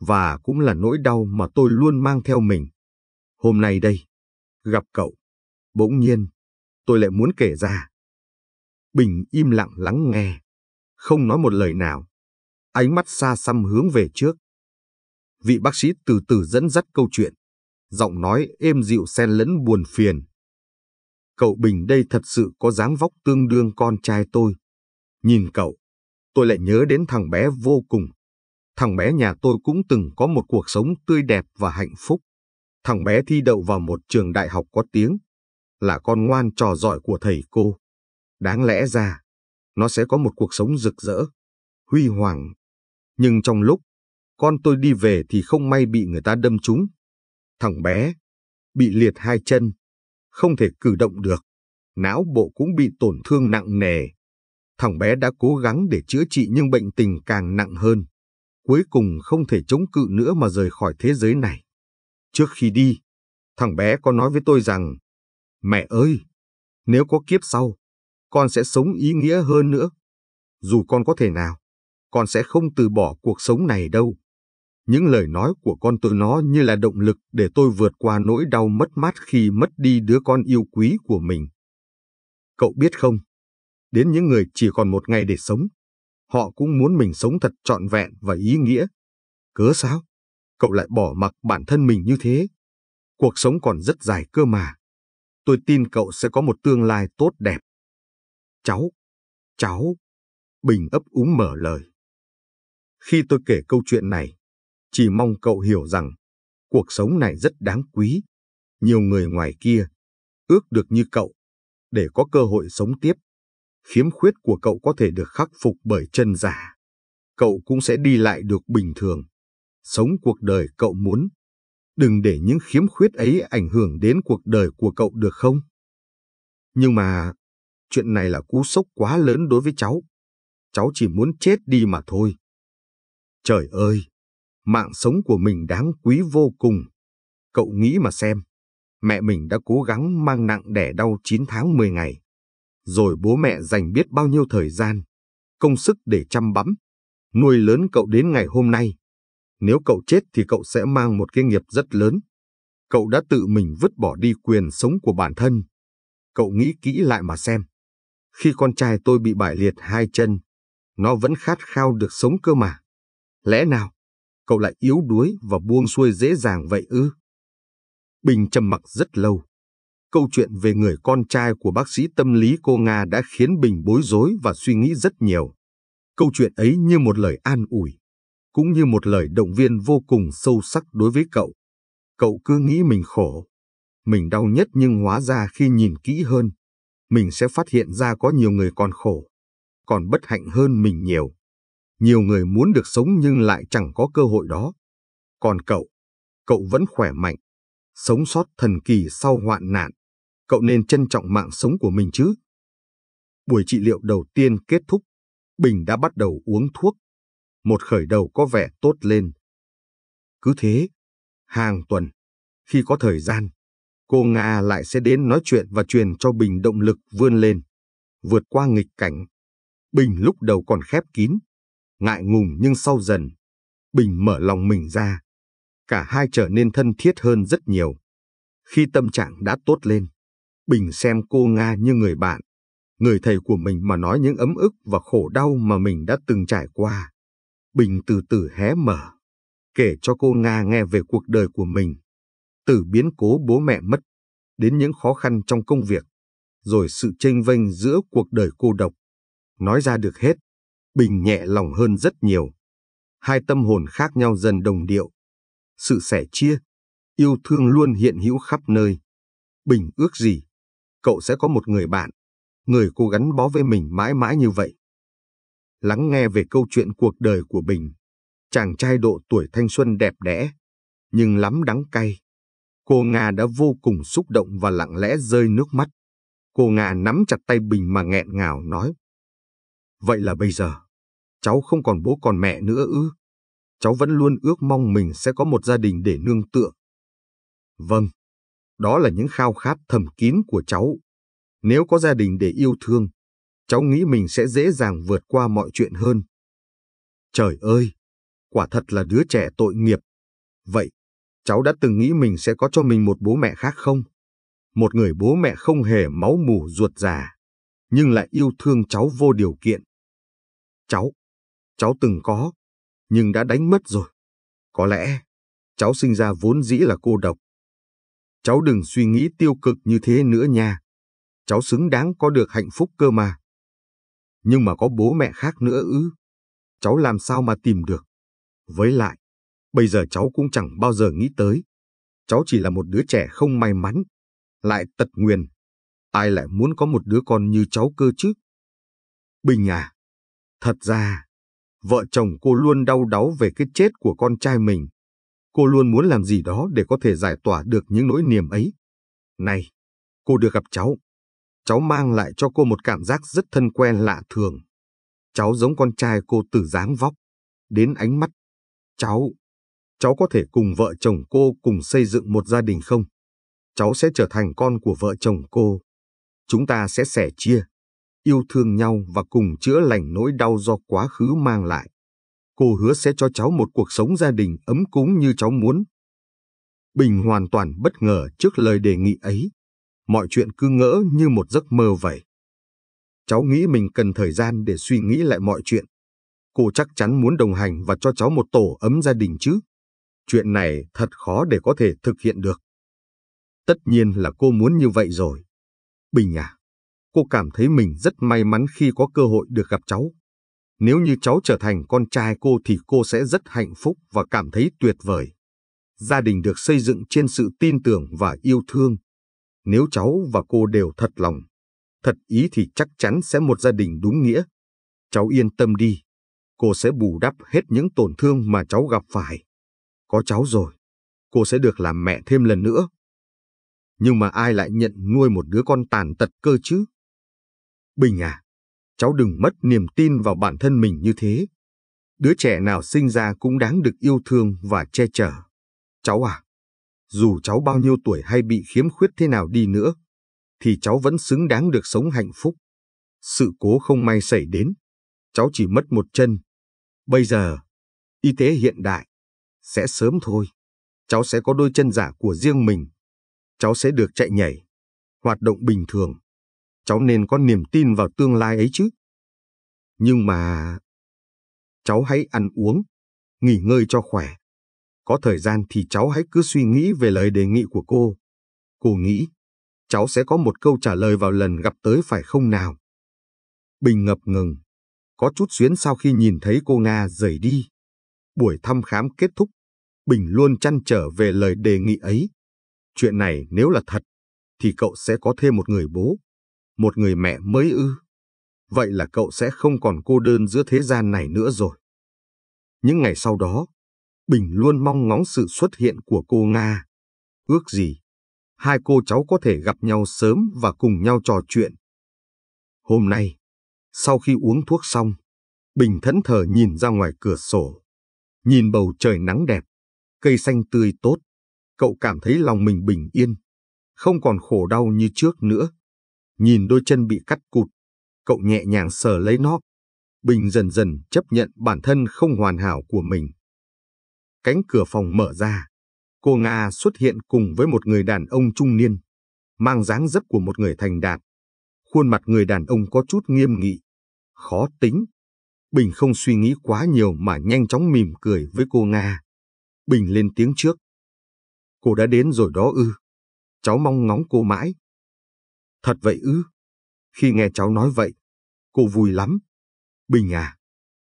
và cũng là nỗi đau mà tôi luôn mang theo mình. Hôm nay đây, gặp cậu, bỗng nhiên, tôi lại muốn kể ra. Bình im lặng lắng nghe, không nói một lời nào, ánh mắt xa xăm hướng về trước. Vị bác sĩ từ từ dẫn dắt câu chuyện, giọng nói êm dịu xen lẫn buồn phiền. Cậu Bình đây thật sự có dáng vóc tương đương con trai tôi. Nhìn cậu, tôi lại nhớ đến thằng bé vô cùng. Thằng bé nhà tôi cũng từng có một cuộc sống tươi đẹp và hạnh phúc. Thằng bé thi đậu vào một trường đại học có tiếng, là con ngoan trò giỏi của thầy cô. Đáng lẽ ra, nó sẽ có một cuộc sống rực rỡ, huy hoàng. Nhưng trong lúc con tôi đi về thì không may bị người ta đâm trúng. Thằng bé bị liệt hai chân, không thể cử động được, não bộ cũng bị tổn thương nặng nề. Thằng bé đã cố gắng để chữa trị nhưng bệnh tình càng nặng hơn. Cuối cùng không thể chống cự nữa mà rời khỏi thế giới này. Trước khi đi, thằng bé có nói với tôi rằng, Mẹ ơi, nếu có kiếp sau, con sẽ sống ý nghĩa hơn nữa. Dù con có thể nào, con sẽ không từ bỏ cuộc sống này đâu. Những lời nói của con tự nó như là động lực để tôi vượt qua nỗi đau mất mát khi mất đi đứa con yêu quý của mình. Cậu biết không, đến những người chỉ còn một ngày để sống. Họ cũng muốn mình sống thật trọn vẹn và ý nghĩa. Cớ sao? Cậu lại bỏ mặc bản thân mình như thế. Cuộc sống còn rất dài cơ mà. Tôi tin cậu sẽ có một tương lai tốt đẹp. Cháu, cháu, Bình ấp úng mở lời. Khi tôi kể câu chuyện này, chỉ mong cậu hiểu rằng cuộc sống này rất đáng quý. Nhiều người ngoài kia ước được như cậu để có cơ hội sống tiếp khiếm khuyết của cậu có thể được khắc phục bởi chân giả. Cậu cũng sẽ đi lại được bình thường, sống cuộc đời cậu muốn. Đừng để những khiếm khuyết ấy ảnh hưởng đến cuộc đời của cậu được không? Nhưng mà, chuyện này là cú sốc quá lớn đối với cháu. Cháu chỉ muốn chết đi mà thôi. Trời ơi, mạng sống của mình đáng quý vô cùng. Cậu nghĩ mà xem, mẹ mình đã cố gắng mang nặng đẻ đau 9 tháng 10 ngày. Rồi bố mẹ dành biết bao nhiêu thời gian, công sức để chăm bẵm, nuôi lớn cậu đến ngày hôm nay. Nếu cậu chết thì cậu sẽ mang một cái nghiệp rất lớn. Cậu đã tự mình vứt bỏ đi quyền sống của bản thân. Cậu nghĩ kỹ lại mà xem. Khi con trai tôi bị bại liệt hai chân, nó vẫn khát khao được sống cơ mà. Lẽ nào, cậu lại yếu đuối và buông xuôi dễ dàng vậy ư? Bình trầm mặc rất lâu. Câu chuyện về người con trai của bác sĩ tâm lý cô Nga đã khiến Bình bối rối và suy nghĩ rất nhiều. Câu chuyện ấy như một lời an ủi, cũng như một lời động viên vô cùng sâu sắc đối với cậu. Cậu cứ nghĩ mình khổ, mình đau nhất nhưng hóa ra khi nhìn kỹ hơn, mình sẽ phát hiện ra có nhiều người còn khổ, còn bất hạnh hơn mình nhiều. Nhiều người muốn được sống nhưng lại chẳng có cơ hội đó. Còn cậu, cậu vẫn khỏe mạnh, sống sót thần kỳ sau hoạn nạn cậu nên trân trọng mạng sống của mình chứ. Buổi trị liệu đầu tiên kết thúc, Bình đã bắt đầu uống thuốc. Một khởi đầu có vẻ tốt lên. Cứ thế, hàng tuần, khi có thời gian, cô Nga lại sẽ đến nói chuyện và truyền cho Bình động lực vươn lên, vượt qua nghịch cảnh. Bình lúc đầu còn khép kín, ngại ngùng nhưng sau dần, Bình mở lòng mình ra. Cả hai trở nên thân thiết hơn rất nhiều. Khi tâm trạng đã tốt lên, Bình xem cô Nga như người bạn, người thầy của mình mà nói những ấm ức và khổ đau mà mình đã từng trải qua. Bình từ từ hé mở, kể cho cô Nga nghe về cuộc đời của mình, từ biến cố bố mẹ mất, đến những khó khăn trong công việc, rồi sự tranh vênh giữa cuộc đời cô độc. Nói ra được hết, Bình nhẹ lòng hơn rất nhiều. Hai tâm hồn khác nhau dần đồng điệu. Sự sẻ chia, yêu thương luôn hiện hữu khắp nơi. Bình ước gì cậu sẽ có một người bạn, người cô gắn bó với mình mãi mãi như vậy. Lắng nghe về câu chuyện cuộc đời của Bình, chàng trai độ tuổi thanh xuân đẹp đẽ, nhưng lắm đắng cay. Cô Nga đã vô cùng xúc động và lặng lẽ rơi nước mắt. Cô Nga nắm chặt tay Bình mà nghẹn ngào nói. Vậy là bây giờ, cháu không còn bố còn mẹ nữa ư. Cháu vẫn luôn ước mong mình sẽ có một gia đình để nương tựa. Vâng, đó là những khao khát thầm kín của cháu. Nếu có gia đình để yêu thương, cháu nghĩ mình sẽ dễ dàng vượt qua mọi chuyện hơn. Trời ơi, quả thật là đứa trẻ tội nghiệp. Vậy, cháu đã từng nghĩ mình sẽ có cho mình một bố mẹ khác không? Một người bố mẹ không hề máu mù ruột già, nhưng lại yêu thương cháu vô điều kiện. Cháu, cháu từng có, nhưng đã đánh mất rồi. Có lẽ, cháu sinh ra vốn dĩ là cô độc, cháu đừng suy nghĩ tiêu cực như thế nữa nha. Cháu xứng đáng có được hạnh phúc cơ mà. Nhưng mà có bố mẹ khác nữa ư. Cháu làm sao mà tìm được. Với lại, bây giờ cháu cũng chẳng bao giờ nghĩ tới. Cháu chỉ là một đứa trẻ không may mắn, lại tật nguyền. Ai lại muốn có một đứa con như cháu cơ chứ? Bình à, thật ra, vợ chồng cô luôn đau đáu về cái chết của con trai mình. Cô luôn muốn làm gì đó để có thể giải tỏa được những nỗi niềm ấy. Này, cô được gặp cháu. Cháu mang lại cho cô một cảm giác rất thân quen lạ thường. Cháu giống con trai cô từ dáng vóc, đến ánh mắt. Cháu, cháu có thể cùng vợ chồng cô cùng xây dựng một gia đình không? Cháu sẽ trở thành con của vợ chồng cô. Chúng ta sẽ sẻ chia, yêu thương nhau và cùng chữa lành nỗi đau do quá khứ mang lại cô hứa sẽ cho cháu một cuộc sống gia đình ấm cúng như cháu muốn. Bình hoàn toàn bất ngờ trước lời đề nghị ấy. Mọi chuyện cứ ngỡ như một giấc mơ vậy. Cháu nghĩ mình cần thời gian để suy nghĩ lại mọi chuyện. Cô chắc chắn muốn đồng hành và cho cháu một tổ ấm gia đình chứ. Chuyện này thật khó để có thể thực hiện được. Tất nhiên là cô muốn như vậy rồi. Bình à, cô cảm thấy mình rất may mắn khi có cơ hội được gặp cháu. Nếu như cháu trở thành con trai cô thì cô sẽ rất hạnh phúc và cảm thấy tuyệt vời. Gia đình được xây dựng trên sự tin tưởng và yêu thương. Nếu cháu và cô đều thật lòng, thật ý thì chắc chắn sẽ một gia đình đúng nghĩa. Cháu yên tâm đi, cô sẽ bù đắp hết những tổn thương mà cháu gặp phải. Có cháu rồi, cô sẽ được làm mẹ thêm lần nữa. Nhưng mà ai lại nhận nuôi một đứa con tàn tật cơ chứ? Bình à, cháu đừng mất niềm tin vào bản thân mình như thế. Đứa trẻ nào sinh ra cũng đáng được yêu thương và che chở. Cháu à, dù cháu bao nhiêu tuổi hay bị khiếm khuyết thế nào đi nữa, thì cháu vẫn xứng đáng được sống hạnh phúc. Sự cố không may xảy đến, cháu chỉ mất một chân. Bây giờ, y tế hiện đại, sẽ sớm thôi. Cháu sẽ có đôi chân giả của riêng mình. Cháu sẽ được chạy nhảy, hoạt động bình thường cháu nên có niềm tin vào tương lai ấy chứ. Nhưng mà... Cháu hãy ăn uống, nghỉ ngơi cho khỏe. Có thời gian thì cháu hãy cứ suy nghĩ về lời đề nghị của cô. Cô nghĩ, cháu sẽ có một câu trả lời vào lần gặp tới phải không nào? Bình ngập ngừng, có chút xuyến sau khi nhìn thấy cô Nga rời đi. Buổi thăm khám kết thúc, Bình luôn chăn trở về lời đề nghị ấy. Chuyện này nếu là thật, thì cậu sẽ có thêm một người bố một người mẹ mới ư. Vậy là cậu sẽ không còn cô đơn giữa thế gian này nữa rồi. Những ngày sau đó, Bình luôn mong ngóng sự xuất hiện của cô Nga. Ước gì, hai cô cháu có thể gặp nhau sớm và cùng nhau trò chuyện. Hôm nay, sau khi uống thuốc xong, Bình thẫn thờ nhìn ra ngoài cửa sổ. Nhìn bầu trời nắng đẹp, cây xanh tươi tốt, cậu cảm thấy lòng mình bình yên, không còn khổ đau như trước nữa nhìn đôi chân bị cắt cụt, cậu nhẹ nhàng sờ lấy nó. Bình dần dần chấp nhận bản thân không hoàn hảo của mình. Cánh cửa phòng mở ra, cô Nga xuất hiện cùng với một người đàn ông trung niên, mang dáng dấp của một người thành đạt. Khuôn mặt người đàn ông có chút nghiêm nghị, khó tính. Bình không suy nghĩ quá nhiều mà nhanh chóng mỉm cười với cô Nga. Bình lên tiếng trước. Cô đã đến rồi đó ư. Cháu mong ngóng cô mãi. Thật vậy ư? Khi nghe cháu nói vậy, cô vui lắm. Bình à,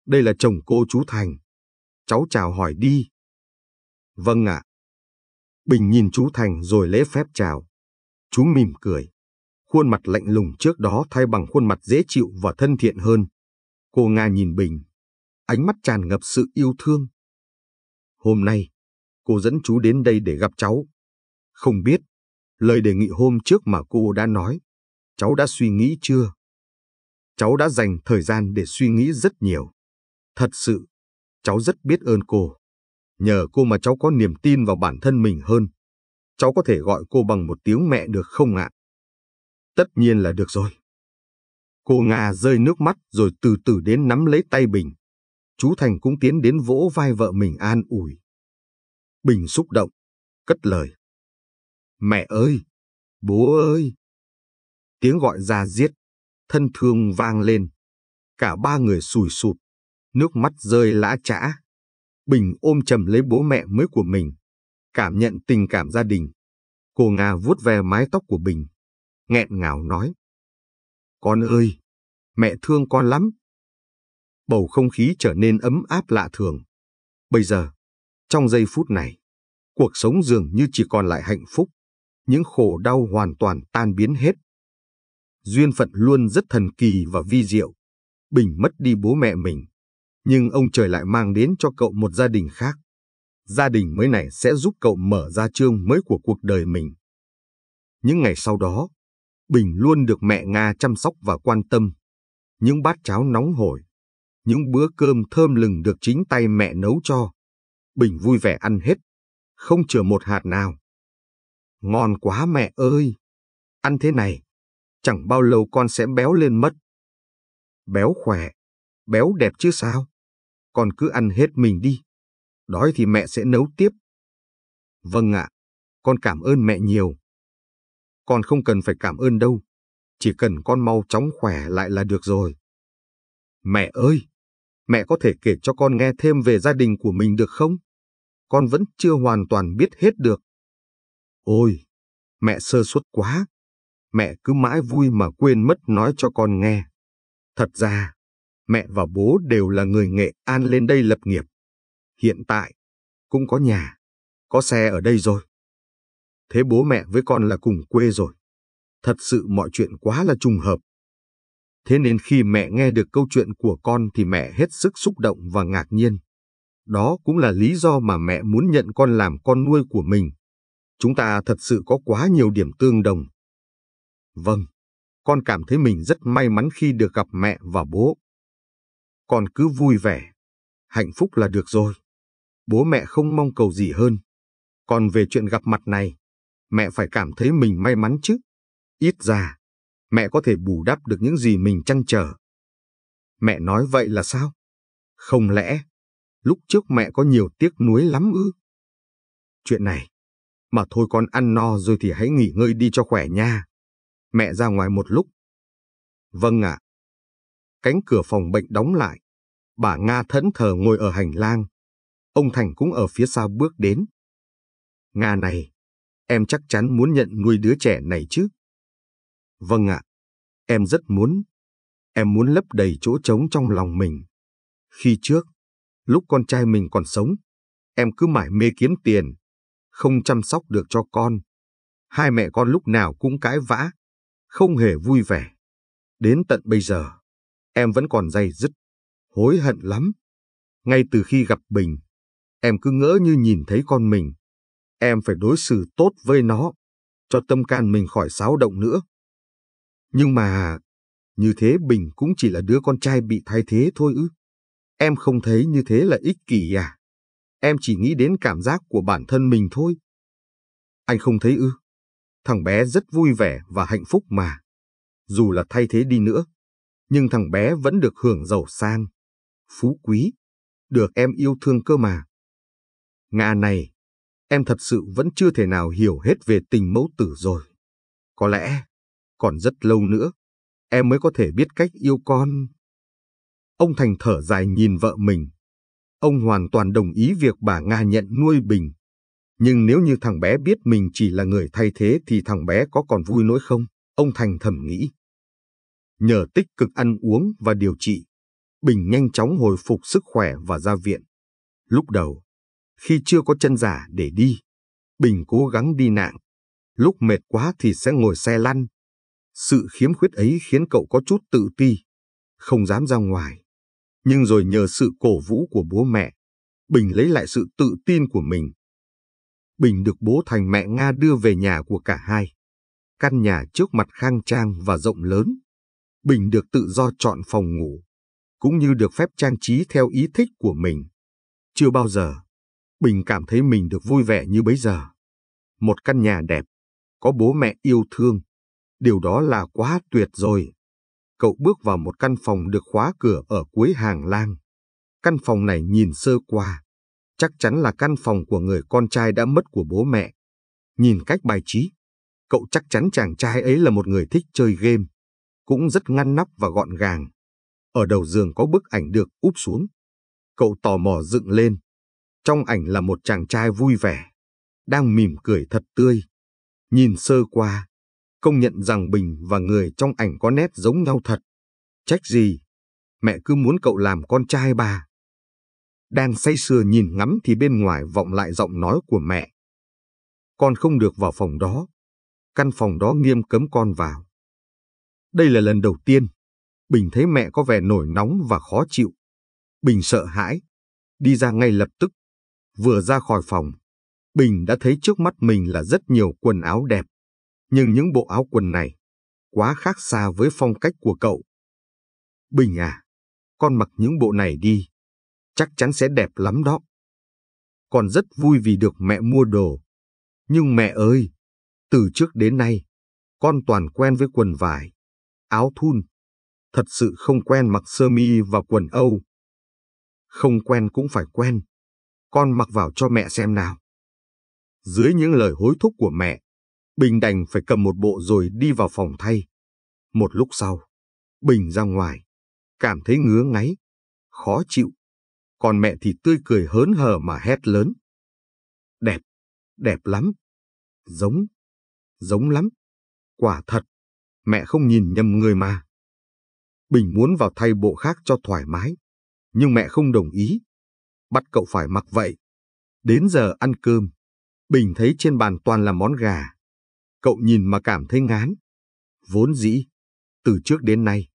đây là chồng cô chú Thành. Cháu chào hỏi đi. Vâng ạ. Bình nhìn chú Thành rồi lễ phép chào. Chú mỉm cười. Khuôn mặt lạnh lùng trước đó thay bằng khuôn mặt dễ chịu và thân thiện hơn. Cô Nga nhìn Bình. Ánh mắt tràn ngập sự yêu thương. Hôm nay, cô dẫn chú đến đây để gặp cháu. Không biết lời đề nghị hôm trước mà cô đã nói. Cháu đã suy nghĩ chưa? Cháu đã dành thời gian để suy nghĩ rất nhiều. Thật sự, cháu rất biết ơn cô. Nhờ cô mà cháu có niềm tin vào bản thân mình hơn. Cháu có thể gọi cô bằng một tiếng mẹ được không ạ? Tất nhiên là được rồi. Cô Nga rơi nước mắt rồi từ từ đến nắm lấy tay Bình. Chú Thành cũng tiến đến vỗ vai vợ mình an ủi. Bình xúc động, cất lời. Mẹ ơi! Bố ơi! Tiếng gọi ra giết, thân thương vang lên. Cả ba người sùi sụp, nước mắt rơi lã chã. Bình ôm chầm lấy bố mẹ mới của mình, cảm nhận tình cảm gia đình. Cô Nga vuốt ve mái tóc của Bình, nghẹn ngào nói. Con ơi! Mẹ thương con lắm! Bầu không khí trở nên ấm áp lạ thường. Bây giờ, trong giây phút này, cuộc sống dường như chỉ còn lại hạnh phúc, những khổ đau hoàn toàn tan biến hết. Duyên phận luôn rất thần kỳ và vi diệu. Bình mất đi bố mẹ mình, nhưng ông trời lại mang đến cho cậu một gia đình khác. Gia đình mới này sẽ giúp cậu mở ra chương mới của cuộc đời mình. Những ngày sau đó, Bình luôn được mẹ Nga chăm sóc và quan tâm. Những bát cháo nóng hổi, những bữa cơm thơm lừng được chính tay mẹ nấu cho. Bình vui vẻ ăn hết, không chừa một hạt nào. Ngon quá mẹ ơi! Ăn thế này, chẳng bao lâu con sẽ béo lên mất. Béo khỏe, béo đẹp chứ sao? Con cứ ăn hết mình đi. Đói thì mẹ sẽ nấu tiếp. Vâng ạ, à, con cảm ơn mẹ nhiều. Con không cần phải cảm ơn đâu, chỉ cần con mau chóng khỏe lại là được rồi. Mẹ ơi, mẹ có thể kể cho con nghe thêm về gia đình của mình được không? Con vẫn chưa hoàn toàn biết hết được. Ôi, mẹ sơ suất quá. Mẹ cứ mãi vui mà quên mất nói cho con nghe. Thật ra, mẹ và bố đều là người Nghệ An lên đây lập nghiệp. Hiện tại, cũng có nhà, có xe ở đây rồi. Thế bố mẹ với con là cùng quê rồi. Thật sự mọi chuyện quá là trùng hợp. Thế nên khi mẹ nghe được câu chuyện của con thì mẹ hết sức xúc động và ngạc nhiên. Đó cũng là lý do mà mẹ muốn nhận con làm con nuôi của mình. Chúng ta thật sự có quá nhiều điểm tương đồng. Vâng, con cảm thấy mình rất may mắn khi được gặp mẹ và bố. Con cứ vui vẻ, hạnh phúc là được rồi. Bố mẹ không mong cầu gì hơn. Còn về chuyện gặp mặt này, mẹ phải cảm thấy mình may mắn chứ. Ít ra, mẹ có thể bù đắp được những gì mình chăn trở. Mẹ nói vậy là sao? Không lẽ, lúc trước mẹ có nhiều tiếc nuối lắm ư? Chuyện này, mà thôi con ăn no rồi thì hãy nghỉ ngơi đi cho khỏe nha. Mẹ ra ngoài một lúc. Vâng ạ. Cánh cửa phòng bệnh đóng lại. Bà Nga thẫn thờ ngồi ở hành lang. Ông Thành cũng ở phía sau bước đến. Nga này, em chắc chắn muốn nhận nuôi đứa trẻ này chứ? Vâng ạ, em rất muốn. Em muốn lấp đầy chỗ trống trong lòng mình. Khi trước, lúc con trai mình còn sống, em cứ mãi mê kiếm tiền, không chăm sóc được cho con. Hai mẹ con lúc nào cũng cãi vã, không hề vui vẻ. Đến tận bây giờ, em vẫn còn day dứt, hối hận lắm. Ngay từ khi gặp Bình, em cứ ngỡ như nhìn thấy con mình. Em phải đối xử tốt với nó, cho tâm can mình khỏi xáo động nữa. Nhưng mà, như thế Bình cũng chỉ là đứa con trai bị thay thế thôi ư. Em không thấy như thế là ích kỷ à? em chỉ nghĩ đến cảm giác của bản thân mình thôi. Anh không thấy ư? Thằng bé rất vui vẻ và hạnh phúc mà. Dù là thay thế đi nữa, nhưng thằng bé vẫn được hưởng giàu sang, phú quý, được em yêu thương cơ mà. Ngà này, em thật sự vẫn chưa thể nào hiểu hết về tình mẫu tử rồi. Có lẽ, còn rất lâu nữa, em mới có thể biết cách yêu con. Ông Thành thở dài nhìn vợ mình, ông hoàn toàn đồng ý việc bà Nga nhận nuôi Bình. Nhưng nếu như thằng bé biết mình chỉ là người thay thế thì thằng bé có còn vui nỗi không? Ông Thành thầm nghĩ. Nhờ tích cực ăn uống và điều trị, Bình nhanh chóng hồi phục sức khỏe và ra viện. Lúc đầu, khi chưa có chân giả để đi, Bình cố gắng đi nạng. Lúc mệt quá thì sẽ ngồi xe lăn. Sự khiếm khuyết ấy khiến cậu có chút tự ti, không dám ra ngoài nhưng rồi nhờ sự cổ vũ của bố mẹ, Bình lấy lại sự tự tin của mình. Bình được bố Thành mẹ Nga đưa về nhà của cả hai. Căn nhà trước mặt khang trang và rộng lớn. Bình được tự do chọn phòng ngủ, cũng như được phép trang trí theo ý thích của mình. Chưa bao giờ, Bình cảm thấy mình được vui vẻ như bấy giờ. Một căn nhà đẹp, có bố mẹ yêu thương, điều đó là quá tuyệt rồi cậu bước vào một căn phòng được khóa cửa ở cuối hàng lang. Căn phòng này nhìn sơ qua, chắc chắn là căn phòng của người con trai đã mất của bố mẹ. Nhìn cách bài trí, cậu chắc chắn chàng trai ấy là một người thích chơi game, cũng rất ngăn nắp và gọn gàng. Ở đầu giường có bức ảnh được úp xuống. Cậu tò mò dựng lên. Trong ảnh là một chàng trai vui vẻ, đang mỉm cười thật tươi. Nhìn sơ qua, công nhận rằng Bình và người trong ảnh có nét giống nhau thật. Trách gì? Mẹ cứ muốn cậu làm con trai bà. Đang say sưa nhìn ngắm thì bên ngoài vọng lại giọng nói của mẹ. Con không được vào phòng đó. Căn phòng đó nghiêm cấm con vào. Đây là lần đầu tiên, Bình thấy mẹ có vẻ nổi nóng và khó chịu. Bình sợ hãi, đi ra ngay lập tức. Vừa ra khỏi phòng, Bình đã thấy trước mắt mình là rất nhiều quần áo đẹp nhưng những bộ áo quần này quá khác xa với phong cách của cậu. Bình à, con mặc những bộ này đi, chắc chắn sẽ đẹp lắm đó. Con rất vui vì được mẹ mua đồ. Nhưng mẹ ơi, từ trước đến nay, con toàn quen với quần vải, áo thun. Thật sự không quen mặc sơ mi và quần Âu. Không quen cũng phải quen. Con mặc vào cho mẹ xem nào. Dưới những lời hối thúc của mẹ, Bình đành phải cầm một bộ rồi đi vào phòng thay. Một lúc sau, Bình ra ngoài, cảm thấy ngứa ngáy, khó chịu. Còn mẹ thì tươi cười hớn hở mà hét lớn. Đẹp, đẹp lắm, giống, giống lắm, quả thật, mẹ không nhìn nhầm người mà. Bình muốn vào thay bộ khác cho thoải mái, nhưng mẹ không đồng ý. Bắt cậu phải mặc vậy. Đến giờ ăn cơm, Bình thấy trên bàn toàn là món gà, Cậu nhìn mà cảm thấy ngán. Vốn dĩ, từ trước đến nay,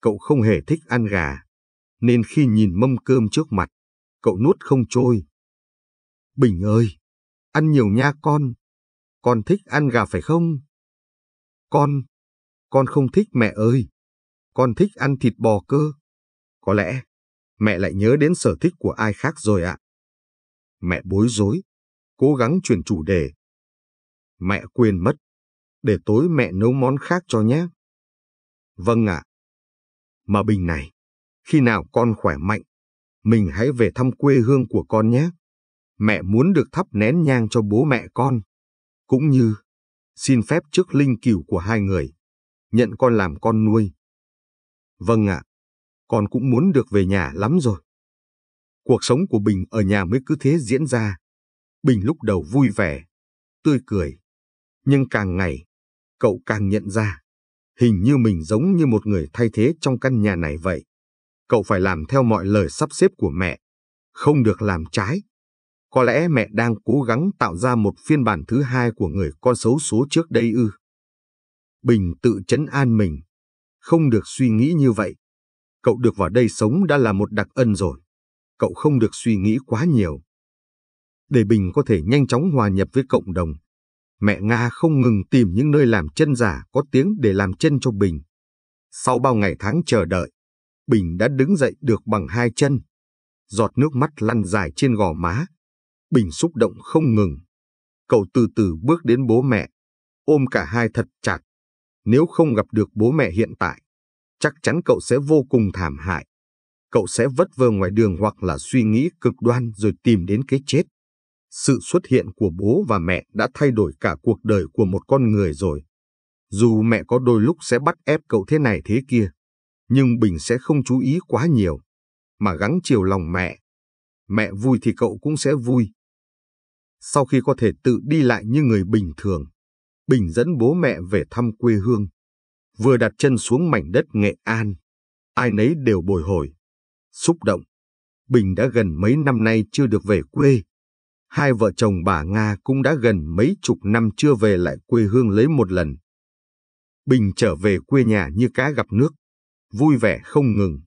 cậu không hề thích ăn gà, nên khi nhìn mâm cơm trước mặt, cậu nuốt không trôi. Bình ơi, ăn nhiều nha con, con thích ăn gà phải không? Con, con không thích mẹ ơi, con thích ăn thịt bò cơ. Có lẽ, mẹ lại nhớ đến sở thích của ai khác rồi ạ. Mẹ bối rối, cố gắng chuyển chủ đề. Mẹ quên mất, để tối mẹ nấu món khác cho nhé. Vâng ạ. Mà Bình này, khi nào con khỏe mạnh, mình hãy về thăm quê hương của con nhé. Mẹ muốn được thắp nén nhang cho bố mẹ con, cũng như xin phép trước linh cửu của hai người, nhận con làm con nuôi. Vâng ạ, con cũng muốn được về nhà lắm rồi. Cuộc sống của Bình ở nhà mới cứ thế diễn ra. Bình lúc đầu vui vẻ, tươi cười, nhưng càng ngày cậu càng nhận ra, hình như mình giống như một người thay thế trong căn nhà này vậy. Cậu phải làm theo mọi lời sắp xếp của mẹ, không được làm trái. Có lẽ mẹ đang cố gắng tạo ra một phiên bản thứ hai của người con xấu số trước đây ư. Bình tự chấn an mình, không được suy nghĩ như vậy. Cậu được vào đây sống đã là một đặc ân rồi. Cậu không được suy nghĩ quá nhiều. Để Bình có thể nhanh chóng hòa nhập với cộng đồng, mẹ Nga không ngừng tìm những nơi làm chân giả có tiếng để làm chân cho Bình. Sau bao ngày tháng chờ đợi, Bình đã đứng dậy được bằng hai chân. Giọt nước mắt lăn dài trên gò má. Bình xúc động không ngừng. Cậu từ từ bước đến bố mẹ, ôm cả hai thật chặt. Nếu không gặp được bố mẹ hiện tại, chắc chắn cậu sẽ vô cùng thảm hại. Cậu sẽ vất vơ ngoài đường hoặc là suy nghĩ cực đoan rồi tìm đến cái chết. Sự xuất hiện của bố và mẹ đã thay đổi cả cuộc đời của một con người rồi. Dù mẹ có đôi lúc sẽ bắt ép cậu thế này thế kia, nhưng Bình sẽ không chú ý quá nhiều, mà gắng chiều lòng mẹ. Mẹ vui thì cậu cũng sẽ vui. Sau khi có thể tự đi lại như người bình thường, Bình dẫn bố mẹ về thăm quê hương. Vừa đặt chân xuống mảnh đất Nghệ An, ai nấy đều bồi hồi, xúc động. Bình đã gần mấy năm nay chưa được về quê, hai vợ chồng bà Nga cũng đã gần mấy chục năm chưa về lại quê hương lấy một lần. Bình trở về quê nhà như cá gặp nước, vui vẻ không ngừng.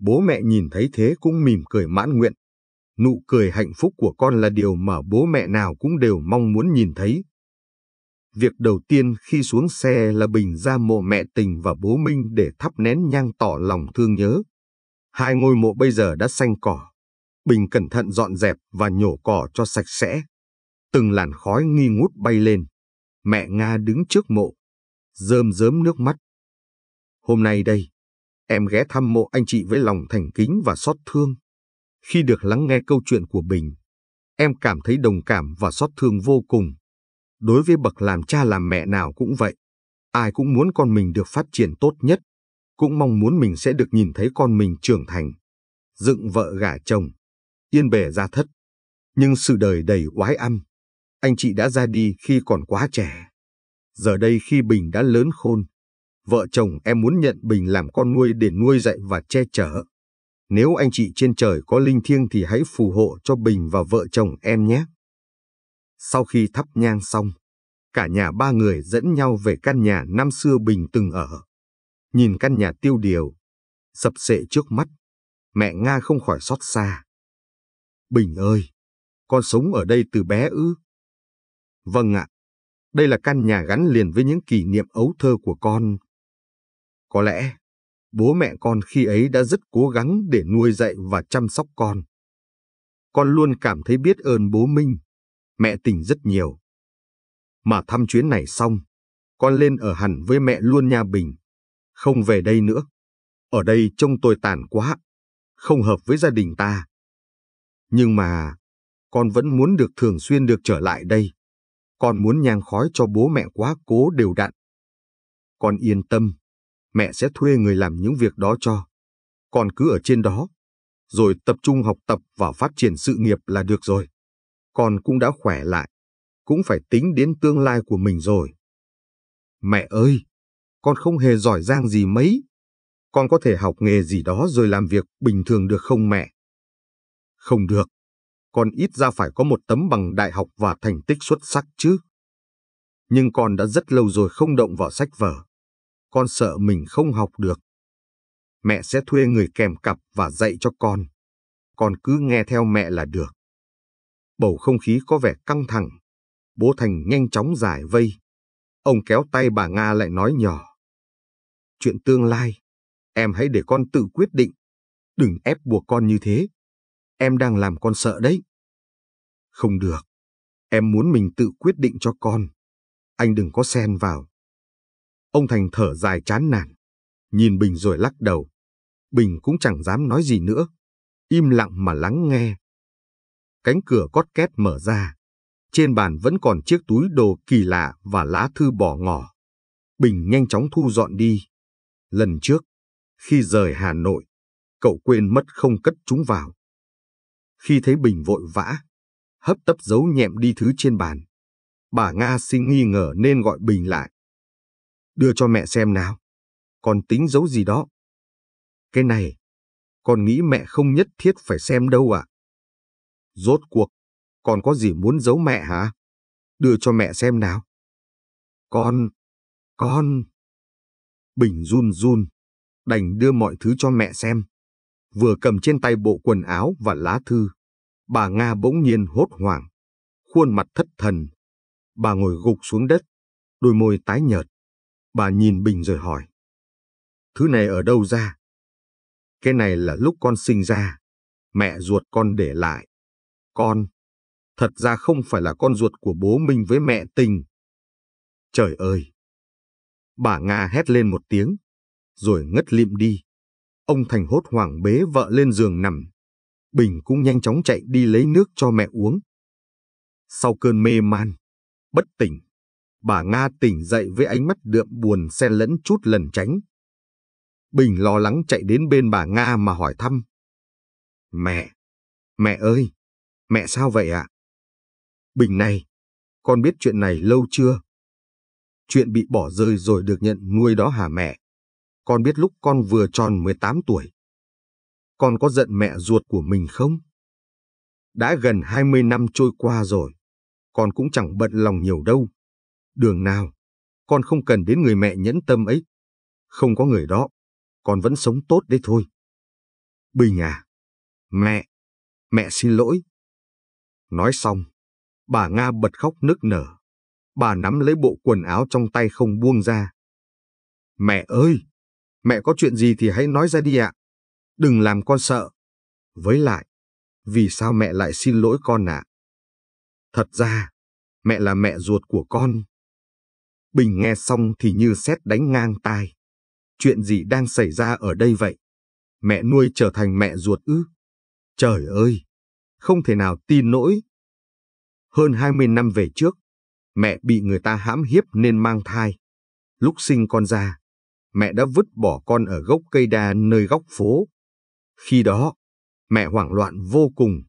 Bố mẹ nhìn thấy thế cũng mỉm cười mãn nguyện. Nụ cười hạnh phúc của con là điều mà bố mẹ nào cũng đều mong muốn nhìn thấy. Việc đầu tiên khi xuống xe là Bình ra mộ mẹ tình và bố Minh để thắp nén nhang tỏ lòng thương nhớ. Hai ngôi mộ bây giờ đã xanh cỏ, Bình cẩn thận dọn dẹp và nhổ cỏ cho sạch sẽ. Từng làn khói nghi ngút bay lên. Mẹ Nga đứng trước mộ, rơm dớm nước mắt. Hôm nay đây, em ghé thăm mộ anh chị với lòng thành kính và xót thương. Khi được lắng nghe câu chuyện của Bình, em cảm thấy đồng cảm và xót thương vô cùng. Đối với bậc làm cha làm mẹ nào cũng vậy, ai cũng muốn con mình được phát triển tốt nhất, cũng mong muốn mình sẽ được nhìn thấy con mình trưởng thành, dựng vợ gả chồng, yên bề ra thất. Nhưng sự đời đầy oái âm, anh chị đã ra đi khi còn quá trẻ. Giờ đây khi Bình đã lớn khôn, vợ chồng em muốn nhận Bình làm con nuôi để nuôi dạy và che chở. Nếu anh chị trên trời có linh thiêng thì hãy phù hộ cho Bình và vợ chồng em nhé. Sau khi thắp nhang xong, cả nhà ba người dẫn nhau về căn nhà năm xưa Bình từng ở. Nhìn căn nhà tiêu điều, sập sệ trước mắt, mẹ Nga không khỏi xót xa. Bình ơi, con sống ở đây từ bé ư? Vâng ạ, đây là căn nhà gắn liền với những kỷ niệm ấu thơ của con. Có lẽ, bố mẹ con khi ấy đã rất cố gắng để nuôi dạy và chăm sóc con. Con luôn cảm thấy biết ơn bố Minh, mẹ tình rất nhiều. Mà thăm chuyến này xong, con lên ở hẳn với mẹ luôn nha Bình, không về đây nữa. Ở đây trông tôi tàn quá, không hợp với gia đình ta. Nhưng mà, con vẫn muốn được thường xuyên được trở lại đây. Con muốn nhang khói cho bố mẹ quá cố đều đặn. Con yên tâm, mẹ sẽ thuê người làm những việc đó cho. Con cứ ở trên đó, rồi tập trung học tập và phát triển sự nghiệp là được rồi. Con cũng đã khỏe lại, cũng phải tính đến tương lai của mình rồi. Mẹ ơi, con không hề giỏi giang gì mấy. Con có thể học nghề gì đó rồi làm việc bình thường được không mẹ? Không được, con ít ra phải có một tấm bằng đại học và thành tích xuất sắc chứ. Nhưng con đã rất lâu rồi không động vào sách vở. Con sợ mình không học được. Mẹ sẽ thuê người kèm cặp và dạy cho con. Con cứ nghe theo mẹ là được. Bầu không khí có vẻ căng thẳng. Bố Thành nhanh chóng giải vây. Ông kéo tay bà Nga lại nói nhỏ. Chuyện tương lai, em hãy để con tự quyết định. Đừng ép buộc con như thế em đang làm con sợ đấy. Không được, em muốn mình tự quyết định cho con, anh đừng có xen vào. Ông Thành thở dài chán nản, nhìn Bình rồi lắc đầu. Bình cũng chẳng dám nói gì nữa, im lặng mà lắng nghe. Cánh cửa cót két mở ra, trên bàn vẫn còn chiếc túi đồ kỳ lạ và lá thư bỏ ngỏ. Bình nhanh chóng thu dọn đi. Lần trước, khi rời Hà Nội, cậu quên mất không cất chúng vào. Khi thấy Bình vội vã, hấp tấp giấu nhẹm đi thứ trên bàn. Bà Nga sinh nghi ngờ nên gọi Bình lại. Đưa cho mẹ xem nào, còn tính giấu gì đó. Cái này, con nghĩ mẹ không nhất thiết phải xem đâu ạ. À? Rốt cuộc, còn có gì muốn giấu mẹ hả? Đưa cho mẹ xem nào. Con, con. Bình run run, đành đưa mọi thứ cho mẹ xem vừa cầm trên tay bộ quần áo và lá thư. Bà Nga bỗng nhiên hốt hoảng, khuôn mặt thất thần. Bà ngồi gục xuống đất, đôi môi tái nhợt. Bà nhìn Bình rồi hỏi. Thứ này ở đâu ra? Cái này là lúc con sinh ra, mẹ ruột con để lại. Con, thật ra không phải là con ruột của bố mình với mẹ tình. Trời ơi! Bà Nga hét lên một tiếng, rồi ngất lịm đi. Ông Thành hốt hoảng bế vợ lên giường nằm. Bình cũng nhanh chóng chạy đi lấy nước cho mẹ uống. Sau cơn mê man, bất tỉnh, bà Nga tỉnh dậy với ánh mắt đượm buồn xen lẫn chút lần tránh. Bình lo lắng chạy đến bên bà Nga mà hỏi thăm. Mẹ, mẹ ơi, mẹ sao vậy ạ? Bình này, con biết chuyện này lâu chưa? Chuyện bị bỏ rơi rồi được nhận nuôi đó hả mẹ? Con biết lúc con vừa tròn 18 tuổi. Con có giận mẹ ruột của mình không? Đã gần 20 năm trôi qua rồi, con cũng chẳng bận lòng nhiều đâu. Đường nào, con không cần đến người mẹ nhẫn tâm ấy. Không có người đó, con vẫn sống tốt đấy thôi. Bình à, mẹ, mẹ xin lỗi. Nói xong, bà Nga bật khóc nức nở. Bà nắm lấy bộ quần áo trong tay không buông ra. Mẹ ơi, Mẹ có chuyện gì thì hãy nói ra đi ạ. Đừng làm con sợ. Với lại, vì sao mẹ lại xin lỗi con ạ? Thật ra, mẹ là mẹ ruột của con. Bình nghe xong thì như xét đánh ngang tai. Chuyện gì đang xảy ra ở đây vậy? Mẹ nuôi trở thành mẹ ruột ư? Trời ơi! Không thể nào tin nổi. Hơn 20 năm về trước, mẹ bị người ta hãm hiếp nên mang thai. Lúc sinh con ra, mẹ đã vứt bỏ con ở gốc cây đa nơi góc phố. Khi đó, mẹ hoảng loạn vô cùng.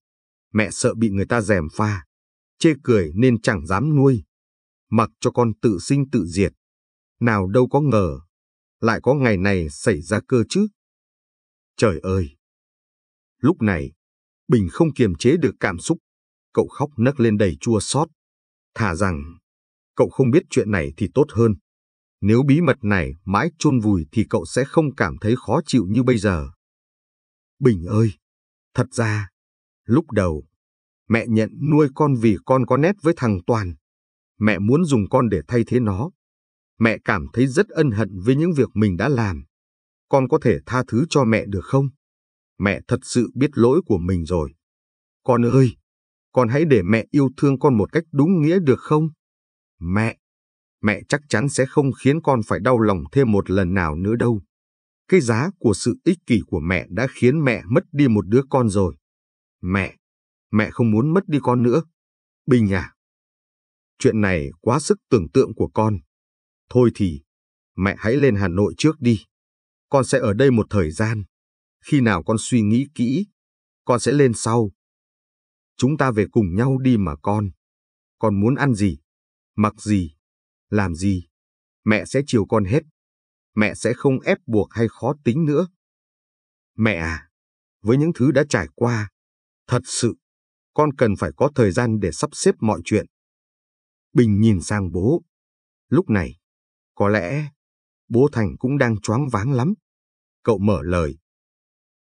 Mẹ sợ bị người ta dèm pha, chê cười nên chẳng dám nuôi. Mặc cho con tự sinh tự diệt. Nào đâu có ngờ, lại có ngày này xảy ra cơ chứ. Trời ơi! Lúc này, Bình không kiềm chế được cảm xúc. Cậu khóc nấc lên đầy chua xót. thả rằng, cậu không biết chuyện này thì tốt hơn. Nếu bí mật này mãi chôn vùi thì cậu sẽ không cảm thấy khó chịu như bây giờ. Bình ơi! Thật ra, lúc đầu, mẹ nhận nuôi con vì con có nét với thằng Toàn. Mẹ muốn dùng con để thay thế nó. Mẹ cảm thấy rất ân hận với những việc mình đã làm. Con có thể tha thứ cho mẹ được không? Mẹ thật sự biết lỗi của mình rồi. Con ơi! Con hãy để mẹ yêu thương con một cách đúng nghĩa được không? Mẹ! mẹ chắc chắn sẽ không khiến con phải đau lòng thêm một lần nào nữa đâu. Cái giá của sự ích kỷ của mẹ đã khiến mẹ mất đi một đứa con rồi. Mẹ, mẹ không muốn mất đi con nữa. Bình à, chuyện này quá sức tưởng tượng của con. Thôi thì, mẹ hãy lên Hà Nội trước đi. Con sẽ ở đây một thời gian. Khi nào con suy nghĩ kỹ, con sẽ lên sau. Chúng ta về cùng nhau đi mà con. Con muốn ăn gì, mặc gì, làm gì. Mẹ sẽ chiều con hết. Mẹ sẽ không ép buộc hay khó tính nữa. Mẹ à, với những thứ đã trải qua, thật sự, con cần phải có thời gian để sắp xếp mọi chuyện. Bình nhìn sang bố. Lúc này, có lẽ, bố Thành cũng đang choáng váng lắm. Cậu mở lời.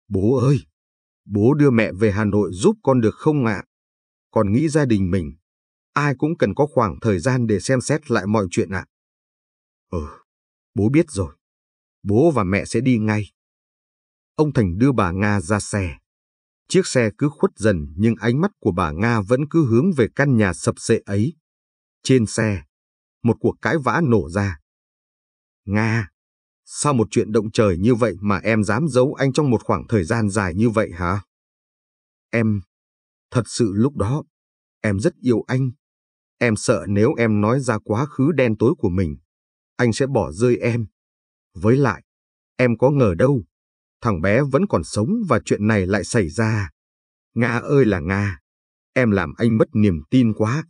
Bố ơi, bố đưa mẹ về Hà Nội giúp con được không ạ? À? Con nghĩ gia đình mình ai cũng cần có khoảng thời gian để xem xét lại mọi chuyện ạ. Ừ, bố biết rồi. Bố và mẹ sẽ đi ngay. Ông Thành đưa bà Nga ra xe. Chiếc xe cứ khuất dần nhưng ánh mắt của bà Nga vẫn cứ hướng về căn nhà sập sệ ấy. Trên xe, một cuộc cãi vã nổ ra. Nga, sao một chuyện động trời như vậy mà em dám giấu anh trong một khoảng thời gian dài như vậy hả? Em, thật sự lúc đó, em rất yêu anh. Em sợ nếu em nói ra quá khứ đen tối của mình, anh sẽ bỏ rơi em. Với lại, em có ngờ đâu, thằng bé vẫn còn sống và chuyện này lại xảy ra. Nga ơi là Nga, em làm anh mất niềm tin quá.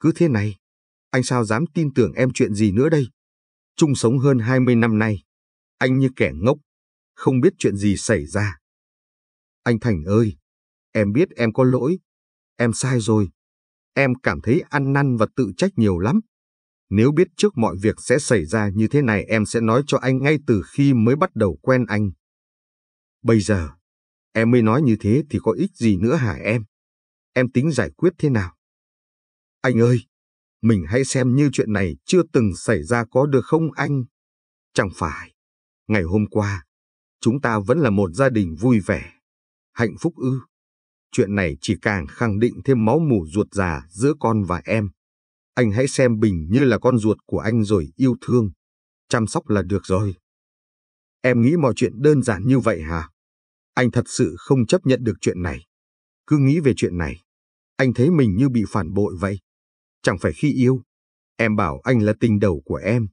Cứ thế này, anh sao dám tin tưởng em chuyện gì nữa đây? Chung sống hơn 20 năm nay, anh như kẻ ngốc, không biết chuyện gì xảy ra. Anh Thành ơi, em biết em có lỗi, em sai rồi, Em cảm thấy ăn năn và tự trách nhiều lắm. Nếu biết trước mọi việc sẽ xảy ra như thế này em sẽ nói cho anh ngay từ khi mới bắt đầu quen anh. Bây giờ, em mới nói như thế thì có ích gì nữa hả em? Em tính giải quyết thế nào? Anh ơi, mình hãy xem như chuyện này chưa từng xảy ra có được không anh? Chẳng phải, ngày hôm qua, chúng ta vẫn là một gia đình vui vẻ, hạnh phúc ư chuyện này chỉ càng khẳng định thêm máu mủ ruột già giữa con và em. Anh hãy xem Bình như là con ruột của anh rồi yêu thương, chăm sóc là được rồi. Em nghĩ mọi chuyện đơn giản như vậy hả? Anh thật sự không chấp nhận được chuyện này. Cứ nghĩ về chuyện này, anh thấy mình như bị phản bội vậy. Chẳng phải khi yêu, em bảo anh là tình đầu của em,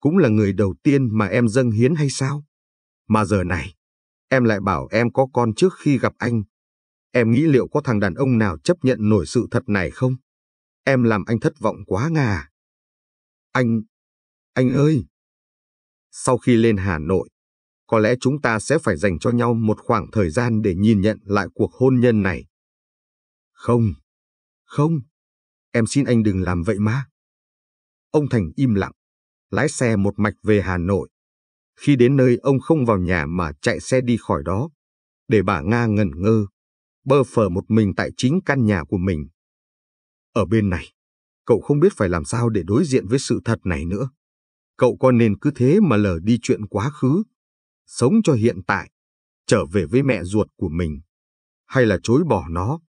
cũng là người đầu tiên mà em dâng hiến hay sao? Mà giờ này, em lại bảo em có con trước khi gặp anh Em nghĩ liệu có thằng đàn ông nào chấp nhận nổi sự thật này không? Em làm anh thất vọng quá ngà. Anh, anh ơi! Sau khi lên Hà Nội, có lẽ chúng ta sẽ phải dành cho nhau một khoảng thời gian để nhìn nhận lại cuộc hôn nhân này. Không, không, em xin anh đừng làm vậy mà. Ông Thành im lặng, lái xe một mạch về Hà Nội. Khi đến nơi ông không vào nhà mà chạy xe đi khỏi đó, để bà Nga ngẩn ngơ bơ phờ một mình tại chính căn nhà của mình. Ở bên này, cậu không biết phải làm sao để đối diện với sự thật này nữa. Cậu có nên cứ thế mà lờ đi chuyện quá khứ, sống cho hiện tại, trở về với mẹ ruột của mình, hay là chối bỏ nó,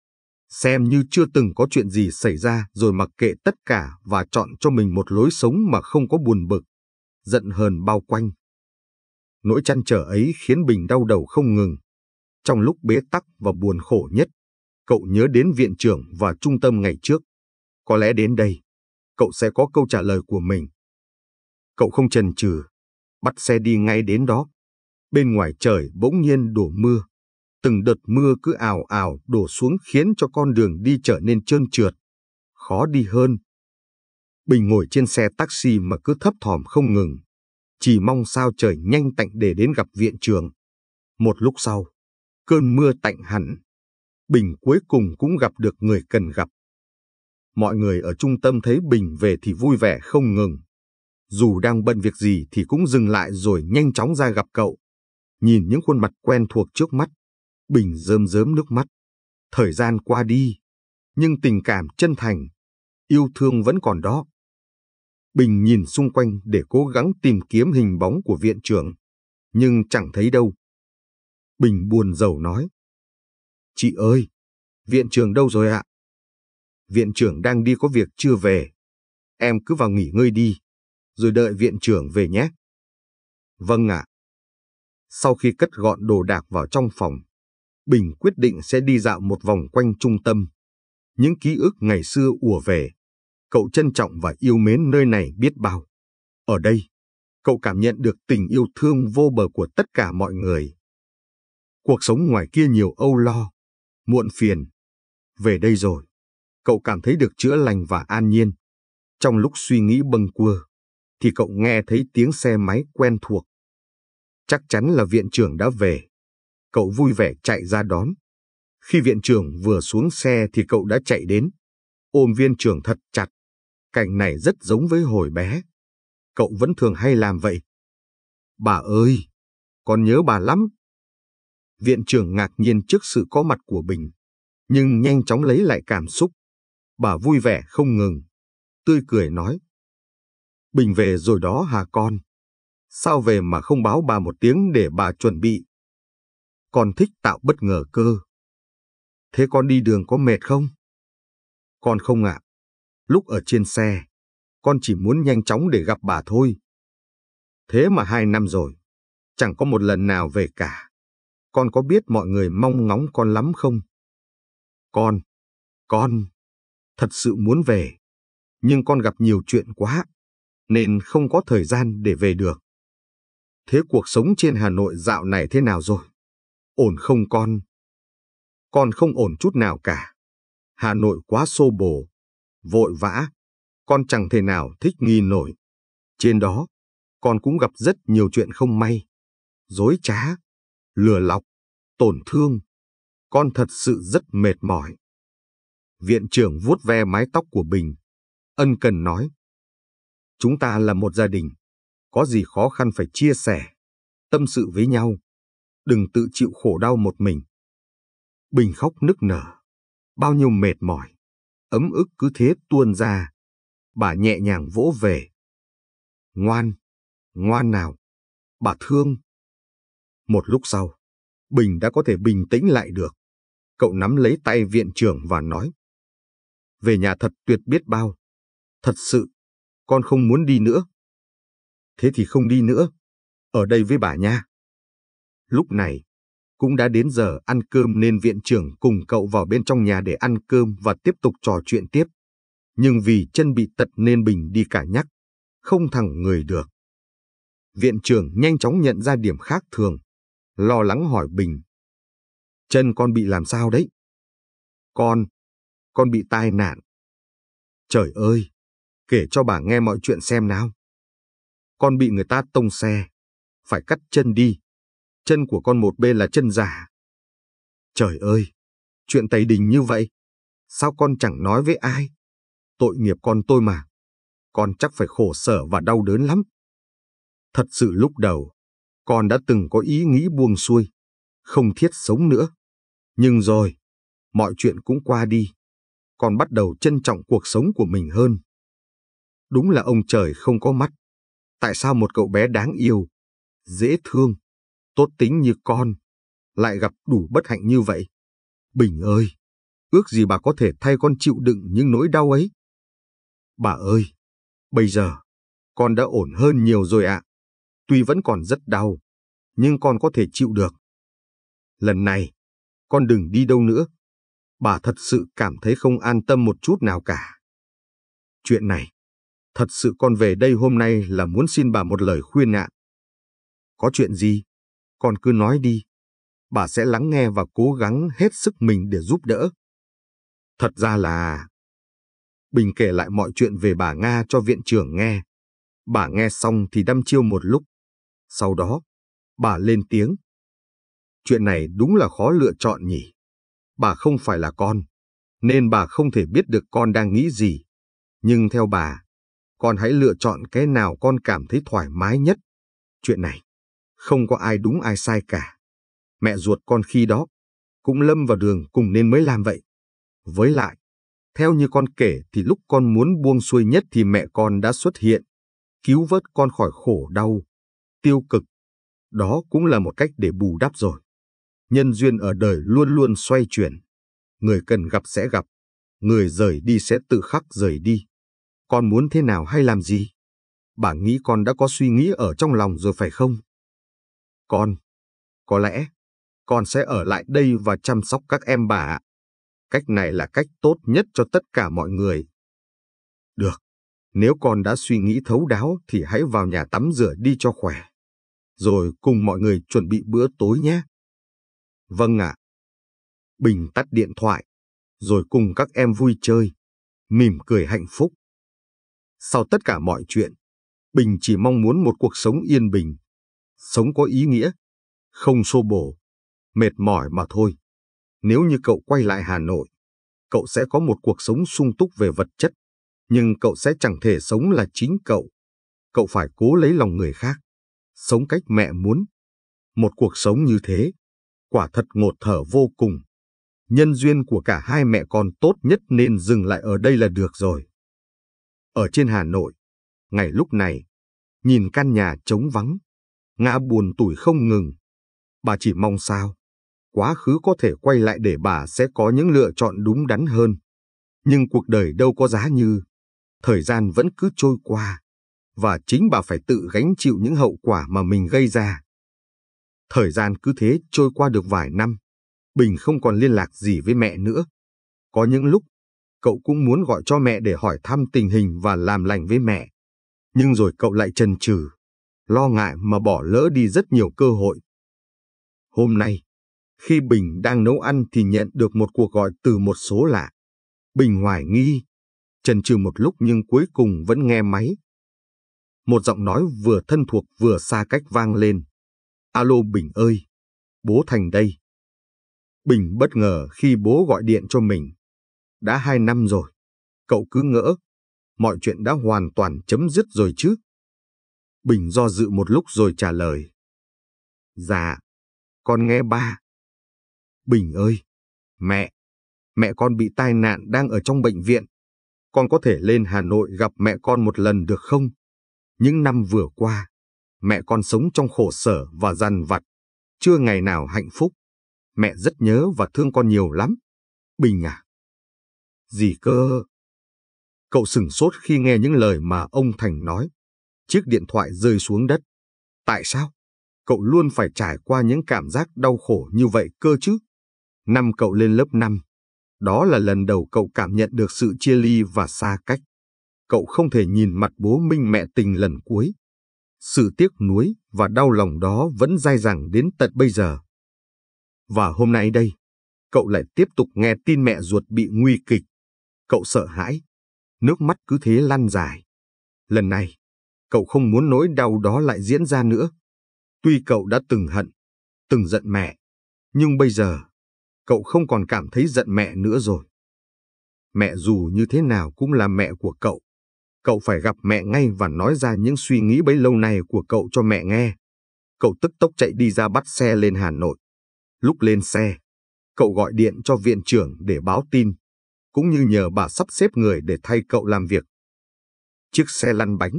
xem như chưa từng có chuyện gì xảy ra rồi mặc kệ tất cả và chọn cho mình một lối sống mà không có buồn bực, giận hờn bao quanh. Nỗi chăn trở ấy khiến Bình đau đầu không ngừng, trong lúc bế tắc và buồn khổ nhất, cậu nhớ đến viện trưởng và trung tâm ngày trước. Có lẽ đến đây, cậu sẽ có câu trả lời của mình. Cậu không chần chừ, bắt xe đi ngay đến đó. Bên ngoài trời bỗng nhiên đổ mưa. Từng đợt mưa cứ ào ào đổ xuống khiến cho con đường đi trở nên trơn trượt, khó đi hơn. Bình ngồi trên xe taxi mà cứ thấp thỏm không ngừng, chỉ mong sao trời nhanh tạnh để đến gặp viện trường. Một lúc sau, cơn mưa tạnh hẳn. Bình cuối cùng cũng gặp được người cần gặp. Mọi người ở trung tâm thấy Bình về thì vui vẻ không ngừng. Dù đang bận việc gì thì cũng dừng lại rồi nhanh chóng ra gặp cậu. Nhìn những khuôn mặt quen thuộc trước mắt, Bình rơm rớm nước mắt. Thời gian qua đi, nhưng tình cảm chân thành, yêu thương vẫn còn đó. Bình nhìn xung quanh để cố gắng tìm kiếm hình bóng của viện trưởng, nhưng chẳng thấy đâu. Bình buồn rầu nói. Chị ơi, viện trưởng đâu rồi ạ? Viện trưởng đang đi có việc chưa về. Em cứ vào nghỉ ngơi đi, rồi đợi viện trưởng về nhé. Vâng ạ. Sau khi cất gọn đồ đạc vào trong phòng, Bình quyết định sẽ đi dạo một vòng quanh trung tâm. Những ký ức ngày xưa ùa về, cậu trân trọng và yêu mến nơi này biết bao. Ở đây, cậu cảm nhận được tình yêu thương vô bờ của tất cả mọi người. Cuộc sống ngoài kia nhiều âu lo, muộn phiền. Về đây rồi, cậu cảm thấy được chữa lành và an nhiên. Trong lúc suy nghĩ bâng quơ, thì cậu nghe thấy tiếng xe máy quen thuộc. Chắc chắn là viện trưởng đã về. Cậu vui vẻ chạy ra đón. Khi viện trưởng vừa xuống xe thì cậu đã chạy đến. Ôm viên trưởng thật chặt. Cảnh này rất giống với hồi bé. Cậu vẫn thường hay làm vậy. Bà ơi, con nhớ bà lắm. Viện trưởng ngạc nhiên trước sự có mặt của Bình, nhưng nhanh chóng lấy lại cảm xúc. Bà vui vẻ không ngừng, tươi cười nói. Bình về rồi đó hà con. Sao về mà không báo bà một tiếng để bà chuẩn bị? Con thích tạo bất ngờ cơ. Thế con đi đường có mệt không? Con không ạ. Lúc ở trên xe, con chỉ muốn nhanh chóng để gặp bà thôi. Thế mà hai năm rồi, chẳng có một lần nào về cả con có biết mọi người mong ngóng con lắm không? Con, con, thật sự muốn về, nhưng con gặp nhiều chuyện quá, nên không có thời gian để về được. Thế cuộc sống trên Hà Nội dạo này thế nào rồi? Ổn không con? Con không ổn chút nào cả. Hà Nội quá xô bồ, vội vã, con chẳng thể nào thích nghi nổi. Trên đó, con cũng gặp rất nhiều chuyện không may, dối trá, lừa lọc, tổn thương. Con thật sự rất mệt mỏi. Viện trưởng vuốt ve mái tóc của Bình. Ân cần nói. Chúng ta là một gia đình. Có gì khó khăn phải chia sẻ, tâm sự với nhau. Đừng tự chịu khổ đau một mình. Bình khóc nức nở. Bao nhiêu mệt mỏi, ấm ức cứ thế tuôn ra. Bà nhẹ nhàng vỗ về. Ngoan, ngoan nào, bà thương, một lúc sau, Bình đã có thể bình tĩnh lại được. Cậu nắm lấy tay viện trưởng và nói. Về nhà thật tuyệt biết bao. Thật sự, con không muốn đi nữa. Thế thì không đi nữa. Ở đây với bà nha. Lúc này, cũng đã đến giờ ăn cơm nên viện trưởng cùng cậu vào bên trong nhà để ăn cơm và tiếp tục trò chuyện tiếp. Nhưng vì chân bị tật nên Bình đi cả nhắc, không thẳng người được. Viện trưởng nhanh chóng nhận ra điểm khác thường lo lắng hỏi Bình. Chân con bị làm sao đấy? Con, con bị tai nạn. Trời ơi, kể cho bà nghe mọi chuyện xem nào. Con bị người ta tông xe, phải cắt chân đi. Chân của con một bên là chân giả. Trời ơi, chuyện tày đình như vậy, sao con chẳng nói với ai? Tội nghiệp con tôi mà, con chắc phải khổ sở và đau đớn lắm. Thật sự lúc đầu, con đã từng có ý nghĩ buông xuôi, không thiết sống nữa. Nhưng rồi, mọi chuyện cũng qua đi. Con bắt đầu trân trọng cuộc sống của mình hơn. Đúng là ông trời không có mắt. Tại sao một cậu bé đáng yêu, dễ thương, tốt tính như con, lại gặp đủ bất hạnh như vậy? Bình ơi, ước gì bà có thể thay con chịu đựng những nỗi đau ấy. Bà ơi, bây giờ, con đã ổn hơn nhiều rồi ạ. À. Tuy vẫn còn rất đau, nhưng con có thể chịu được. Lần này, con đừng đi đâu nữa. Bà thật sự cảm thấy không an tâm một chút nào cả. Chuyện này, thật sự con về đây hôm nay là muốn xin bà một lời khuyên ạ. Có chuyện gì? Con cứ nói đi. Bà sẽ lắng nghe và cố gắng hết sức mình để giúp đỡ. Thật ra là... Bình kể lại mọi chuyện về bà Nga cho viện trưởng nghe. Bà nghe xong thì đăm chiêu một lúc sau đó, bà lên tiếng. Chuyện này đúng là khó lựa chọn nhỉ. Bà không phải là con, nên bà không thể biết được con đang nghĩ gì. Nhưng theo bà, con hãy lựa chọn cái nào con cảm thấy thoải mái nhất. Chuyện này, không có ai đúng ai sai cả. Mẹ ruột con khi đó cũng lâm vào đường cùng nên mới làm vậy. Với lại, theo như con kể thì lúc con muốn buông xuôi nhất thì mẹ con đã xuất hiện, cứu vớt con khỏi khổ đau tiêu cực. Đó cũng là một cách để bù đắp rồi. Nhân duyên ở đời luôn luôn xoay chuyển. Người cần gặp sẽ gặp, người rời đi sẽ tự khắc rời đi. Con muốn thế nào hay làm gì? Bà nghĩ con đã có suy nghĩ ở trong lòng rồi phải không? Con, có lẽ, con sẽ ở lại đây và chăm sóc các em bà. Cách này là cách tốt nhất cho tất cả mọi người. Được, nếu con đã suy nghĩ thấu đáo thì hãy vào nhà tắm rửa đi cho khỏe. Rồi cùng mọi người chuẩn bị bữa tối nhé. Vâng ạ. Bình tắt điện thoại, rồi cùng các em vui chơi, mỉm cười hạnh phúc. Sau tất cả mọi chuyện, Bình chỉ mong muốn một cuộc sống yên bình, sống có ý nghĩa, không xô bổ, mệt mỏi mà thôi. Nếu như cậu quay lại Hà Nội, cậu sẽ có một cuộc sống sung túc về vật chất nhưng cậu sẽ chẳng thể sống là chính cậu. Cậu phải cố lấy lòng người khác, sống cách mẹ muốn. Một cuộc sống như thế, quả thật ngột thở vô cùng. Nhân duyên của cả hai mẹ con tốt nhất nên dừng lại ở đây là được rồi. Ở trên Hà Nội, ngày lúc này, nhìn căn nhà trống vắng, ngã buồn tủi không ngừng. Bà chỉ mong sao, quá khứ có thể quay lại để bà sẽ có những lựa chọn đúng đắn hơn. Nhưng cuộc đời đâu có giá như thời gian vẫn cứ trôi qua, và chính bà phải tự gánh chịu những hậu quả mà mình gây ra. Thời gian cứ thế trôi qua được vài năm, Bình không còn liên lạc gì với mẹ nữa. Có những lúc, cậu cũng muốn gọi cho mẹ để hỏi thăm tình hình và làm lành với mẹ. Nhưng rồi cậu lại chần chừ, lo ngại mà bỏ lỡ đi rất nhiều cơ hội. Hôm nay, khi Bình đang nấu ăn thì nhận được một cuộc gọi từ một số lạ. Bình hoài nghi, Trần trừ một lúc nhưng cuối cùng vẫn nghe máy. Một giọng nói vừa thân thuộc vừa xa cách vang lên. Alo Bình ơi, bố Thành đây. Bình bất ngờ khi bố gọi điện cho mình. Đã hai năm rồi, cậu cứ ngỡ, mọi chuyện đã hoàn toàn chấm dứt rồi chứ. Bình do dự một lúc rồi trả lời. Dạ, con nghe ba. Bình ơi, mẹ, mẹ con bị tai nạn đang ở trong bệnh viện con có thể lên Hà Nội gặp mẹ con một lần được không? Những năm vừa qua, mẹ con sống trong khổ sở và gian vặt, chưa ngày nào hạnh phúc. Mẹ rất nhớ và thương con nhiều lắm. Bình à? Gì cơ? Cậu sửng sốt khi nghe những lời mà ông Thành nói. Chiếc điện thoại rơi xuống đất. Tại sao? Cậu luôn phải trải qua những cảm giác đau khổ như vậy cơ chứ? Năm cậu lên lớp 5, đó là lần đầu cậu cảm nhận được sự chia ly và xa cách. Cậu không thể nhìn mặt bố Minh mẹ tình lần cuối. Sự tiếc nuối và đau lòng đó vẫn dai dẳng đến tận bây giờ. Và hôm nay đây, cậu lại tiếp tục nghe tin mẹ ruột bị nguy kịch. Cậu sợ hãi, nước mắt cứ thế lăn dài. Lần này, cậu không muốn nỗi đau đó lại diễn ra nữa. Tuy cậu đã từng hận, từng giận mẹ, nhưng bây giờ cậu không còn cảm thấy giận mẹ nữa rồi. Mẹ dù như thế nào cũng là mẹ của cậu. Cậu phải gặp mẹ ngay và nói ra những suy nghĩ bấy lâu nay của cậu cho mẹ nghe. Cậu tức tốc chạy đi ra bắt xe lên Hà Nội. Lúc lên xe, cậu gọi điện cho viện trưởng để báo tin, cũng như nhờ bà sắp xếp người để thay cậu làm việc. Chiếc xe lăn bánh,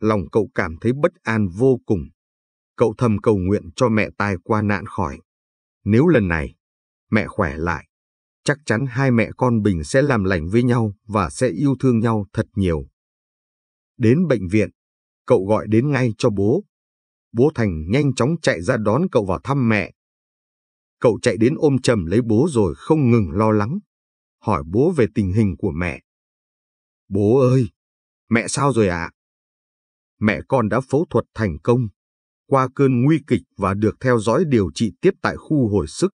lòng cậu cảm thấy bất an vô cùng. Cậu thầm cầu nguyện cho mẹ tai qua nạn khỏi. Nếu lần này, mẹ khỏe lại. Chắc chắn hai mẹ con Bình sẽ làm lành với nhau và sẽ yêu thương nhau thật nhiều. Đến bệnh viện, cậu gọi đến ngay cho bố. Bố Thành nhanh chóng chạy ra đón cậu vào thăm mẹ. Cậu chạy đến ôm chầm lấy bố rồi không ngừng lo lắng. Hỏi bố về tình hình của mẹ. Bố ơi, mẹ sao rồi ạ? À? Mẹ con đã phẫu thuật thành công, qua cơn nguy kịch và được theo dõi điều trị tiếp tại khu hồi sức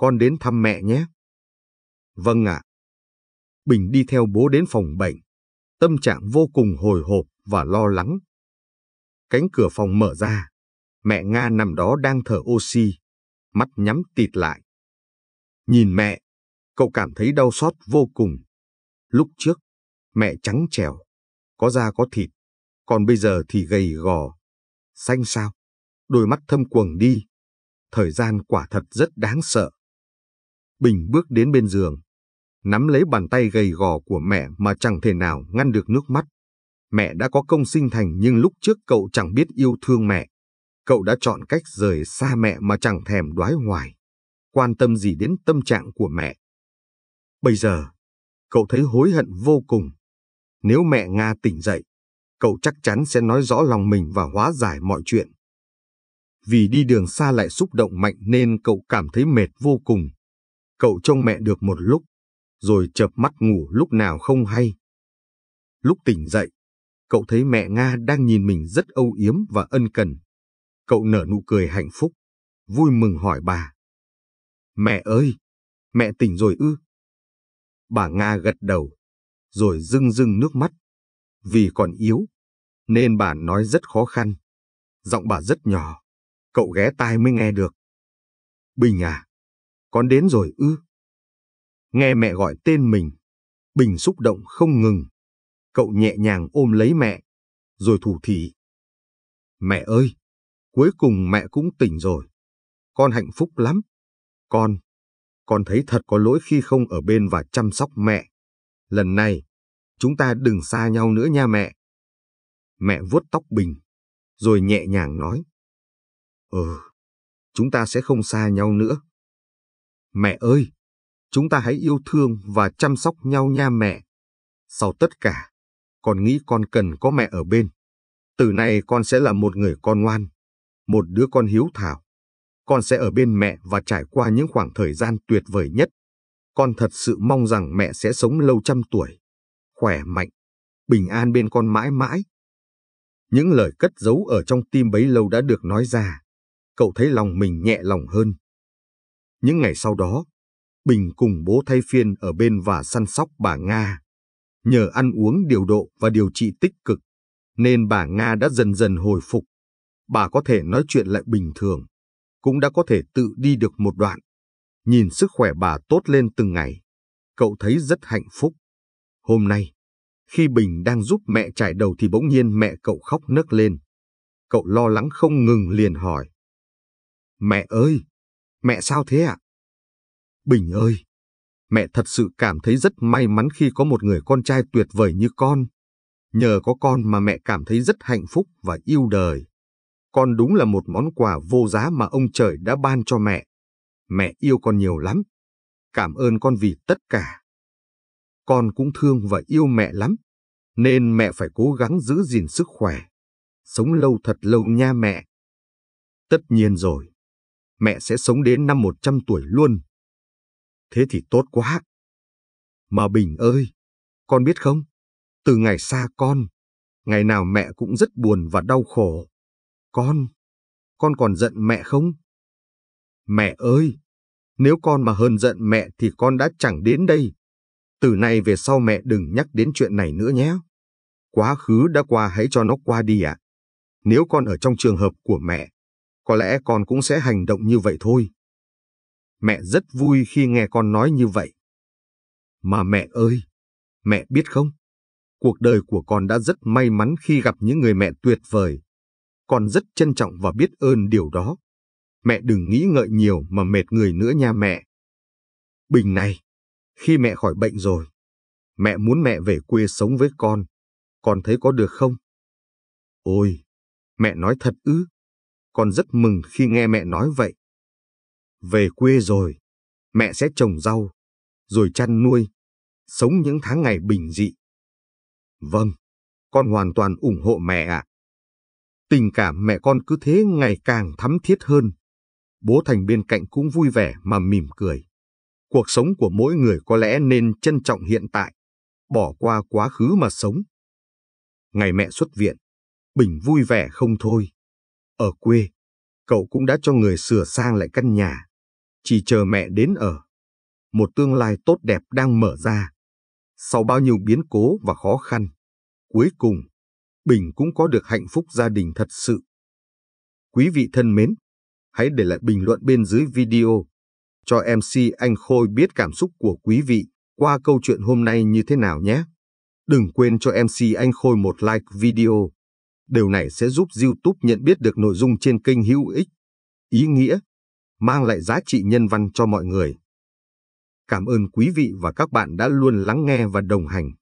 con đến thăm mẹ nhé. Vâng ạ. Bình đi theo bố đến phòng bệnh, tâm trạng vô cùng hồi hộp và lo lắng. Cánh cửa phòng mở ra, mẹ Nga nằm đó đang thở oxy, mắt nhắm tịt lại. Nhìn mẹ, cậu cảm thấy đau xót vô cùng. Lúc trước, mẹ trắng trẻo, có da có thịt, còn bây giờ thì gầy gò, xanh sao? đôi mắt thâm quầng đi. Thời gian quả thật rất đáng sợ. Bình bước đến bên giường, nắm lấy bàn tay gầy gò của mẹ mà chẳng thể nào ngăn được nước mắt. Mẹ đã có công sinh thành nhưng lúc trước cậu chẳng biết yêu thương mẹ. Cậu đã chọn cách rời xa mẹ mà chẳng thèm đoái hoài, quan tâm gì đến tâm trạng của mẹ. Bây giờ, cậu thấy hối hận vô cùng. Nếu mẹ Nga tỉnh dậy, cậu chắc chắn sẽ nói rõ lòng mình và hóa giải mọi chuyện. Vì đi đường xa lại xúc động mạnh nên cậu cảm thấy mệt vô cùng. Cậu trông mẹ được một lúc, rồi chợp mắt ngủ lúc nào không hay. Lúc tỉnh dậy, cậu thấy mẹ Nga đang nhìn mình rất âu yếm và ân cần. Cậu nở nụ cười hạnh phúc, vui mừng hỏi bà. Mẹ ơi, mẹ tỉnh rồi ư? Bà Nga gật đầu, rồi rưng rưng nước mắt. Vì còn yếu, nên bà nói rất khó khăn. Giọng bà rất nhỏ, cậu ghé tai mới nghe được. Bình à, con đến rồi ư? Nghe mẹ gọi tên mình, Bình xúc động không ngừng. Cậu nhẹ nhàng ôm lấy mẹ, rồi thủ thỉ. Mẹ ơi, cuối cùng mẹ cũng tỉnh rồi. Con hạnh phúc lắm. Con, con thấy thật có lỗi khi không ở bên và chăm sóc mẹ. Lần này, chúng ta đừng xa nhau nữa nha mẹ. Mẹ vuốt tóc Bình, rồi nhẹ nhàng nói. Ừ, chúng ta sẽ không xa nhau nữa. Mẹ ơi, chúng ta hãy yêu thương và chăm sóc nhau nha mẹ. Sau tất cả, con nghĩ con cần có mẹ ở bên. Từ nay con sẽ là một người con ngoan, một đứa con hiếu thảo. Con sẽ ở bên mẹ và trải qua những khoảng thời gian tuyệt vời nhất. Con thật sự mong rằng mẹ sẽ sống lâu trăm tuổi, khỏe mạnh, bình an bên con mãi mãi. Những lời cất giấu ở trong tim bấy lâu đã được nói ra. Cậu thấy lòng mình nhẹ lòng hơn. Những ngày sau đó, Bình cùng bố thay phiên ở bên và săn sóc bà Nga. Nhờ ăn uống điều độ và điều trị tích cực, nên bà Nga đã dần dần hồi phục. Bà có thể nói chuyện lại bình thường, cũng đã có thể tự đi được một đoạn. Nhìn sức khỏe bà tốt lên từng ngày, cậu thấy rất hạnh phúc. Hôm nay, khi Bình đang giúp mẹ trải đầu thì bỗng nhiên mẹ cậu khóc nấc lên. Cậu lo lắng không ngừng liền hỏi. Mẹ ơi, Mẹ sao thế ạ? Bình ơi! Mẹ thật sự cảm thấy rất may mắn khi có một người con trai tuyệt vời như con. Nhờ có con mà mẹ cảm thấy rất hạnh phúc và yêu đời. Con đúng là một món quà vô giá mà ông trời đã ban cho mẹ. Mẹ yêu con nhiều lắm. Cảm ơn con vì tất cả. Con cũng thương và yêu mẹ lắm, nên mẹ phải cố gắng giữ gìn sức khỏe. Sống lâu thật lâu nha mẹ. Tất nhiên rồi, mẹ sẽ sống đến năm 100 tuổi luôn. Thế thì tốt quá. Mà Bình ơi, con biết không, từ ngày xa con, ngày nào mẹ cũng rất buồn và đau khổ. Con, con còn giận mẹ không? Mẹ ơi, nếu con mà hơn giận mẹ thì con đã chẳng đến đây. Từ nay về sau mẹ đừng nhắc đến chuyện này nữa nhé. Quá khứ đã qua hãy cho nó qua đi ạ. À. Nếu con ở trong trường hợp của mẹ, có lẽ con cũng sẽ hành động như vậy thôi. Mẹ rất vui khi nghe con nói như vậy. Mà mẹ ơi, mẹ biết không, cuộc đời của con đã rất may mắn khi gặp những người mẹ tuyệt vời. Con rất trân trọng và biết ơn điều đó. Mẹ đừng nghĩ ngợi nhiều mà mệt người nữa nha mẹ. Bình này, khi mẹ khỏi bệnh rồi, mẹ muốn mẹ về quê sống với con. Con thấy có được không? Ôi, mẹ nói thật ư? con rất mừng khi nghe mẹ nói vậy. Về quê rồi, mẹ sẽ trồng rau, rồi chăn nuôi, sống những tháng ngày bình dị. Vâng, con hoàn toàn ủng hộ mẹ ạ. Tình cảm mẹ con cứ thế ngày càng thắm thiết hơn. Bố Thành bên cạnh cũng vui vẻ mà mỉm cười. Cuộc sống của mỗi người có lẽ nên trân trọng hiện tại, bỏ qua quá khứ mà sống. Ngày mẹ xuất viện, Bình vui vẻ không thôi. Ở quê, cậu cũng đã cho người sửa sang lại căn nhà, chỉ chờ mẹ đến ở. Một tương lai tốt đẹp đang mở ra. Sau bao nhiêu biến cố và khó khăn, cuối cùng, Bình cũng có được hạnh phúc gia đình thật sự. Quý vị thân mến, hãy để lại bình luận bên dưới video cho MC Anh Khôi biết cảm xúc của quý vị qua câu chuyện hôm nay như thế nào nhé. Đừng quên cho MC Anh Khôi một like video Điều này sẽ giúp YouTube nhận biết được nội dung trên kênh hữu ích, ý nghĩa, mang lại giá trị nhân văn cho mọi người. Cảm ơn quý vị và các bạn đã luôn lắng nghe và đồng hành.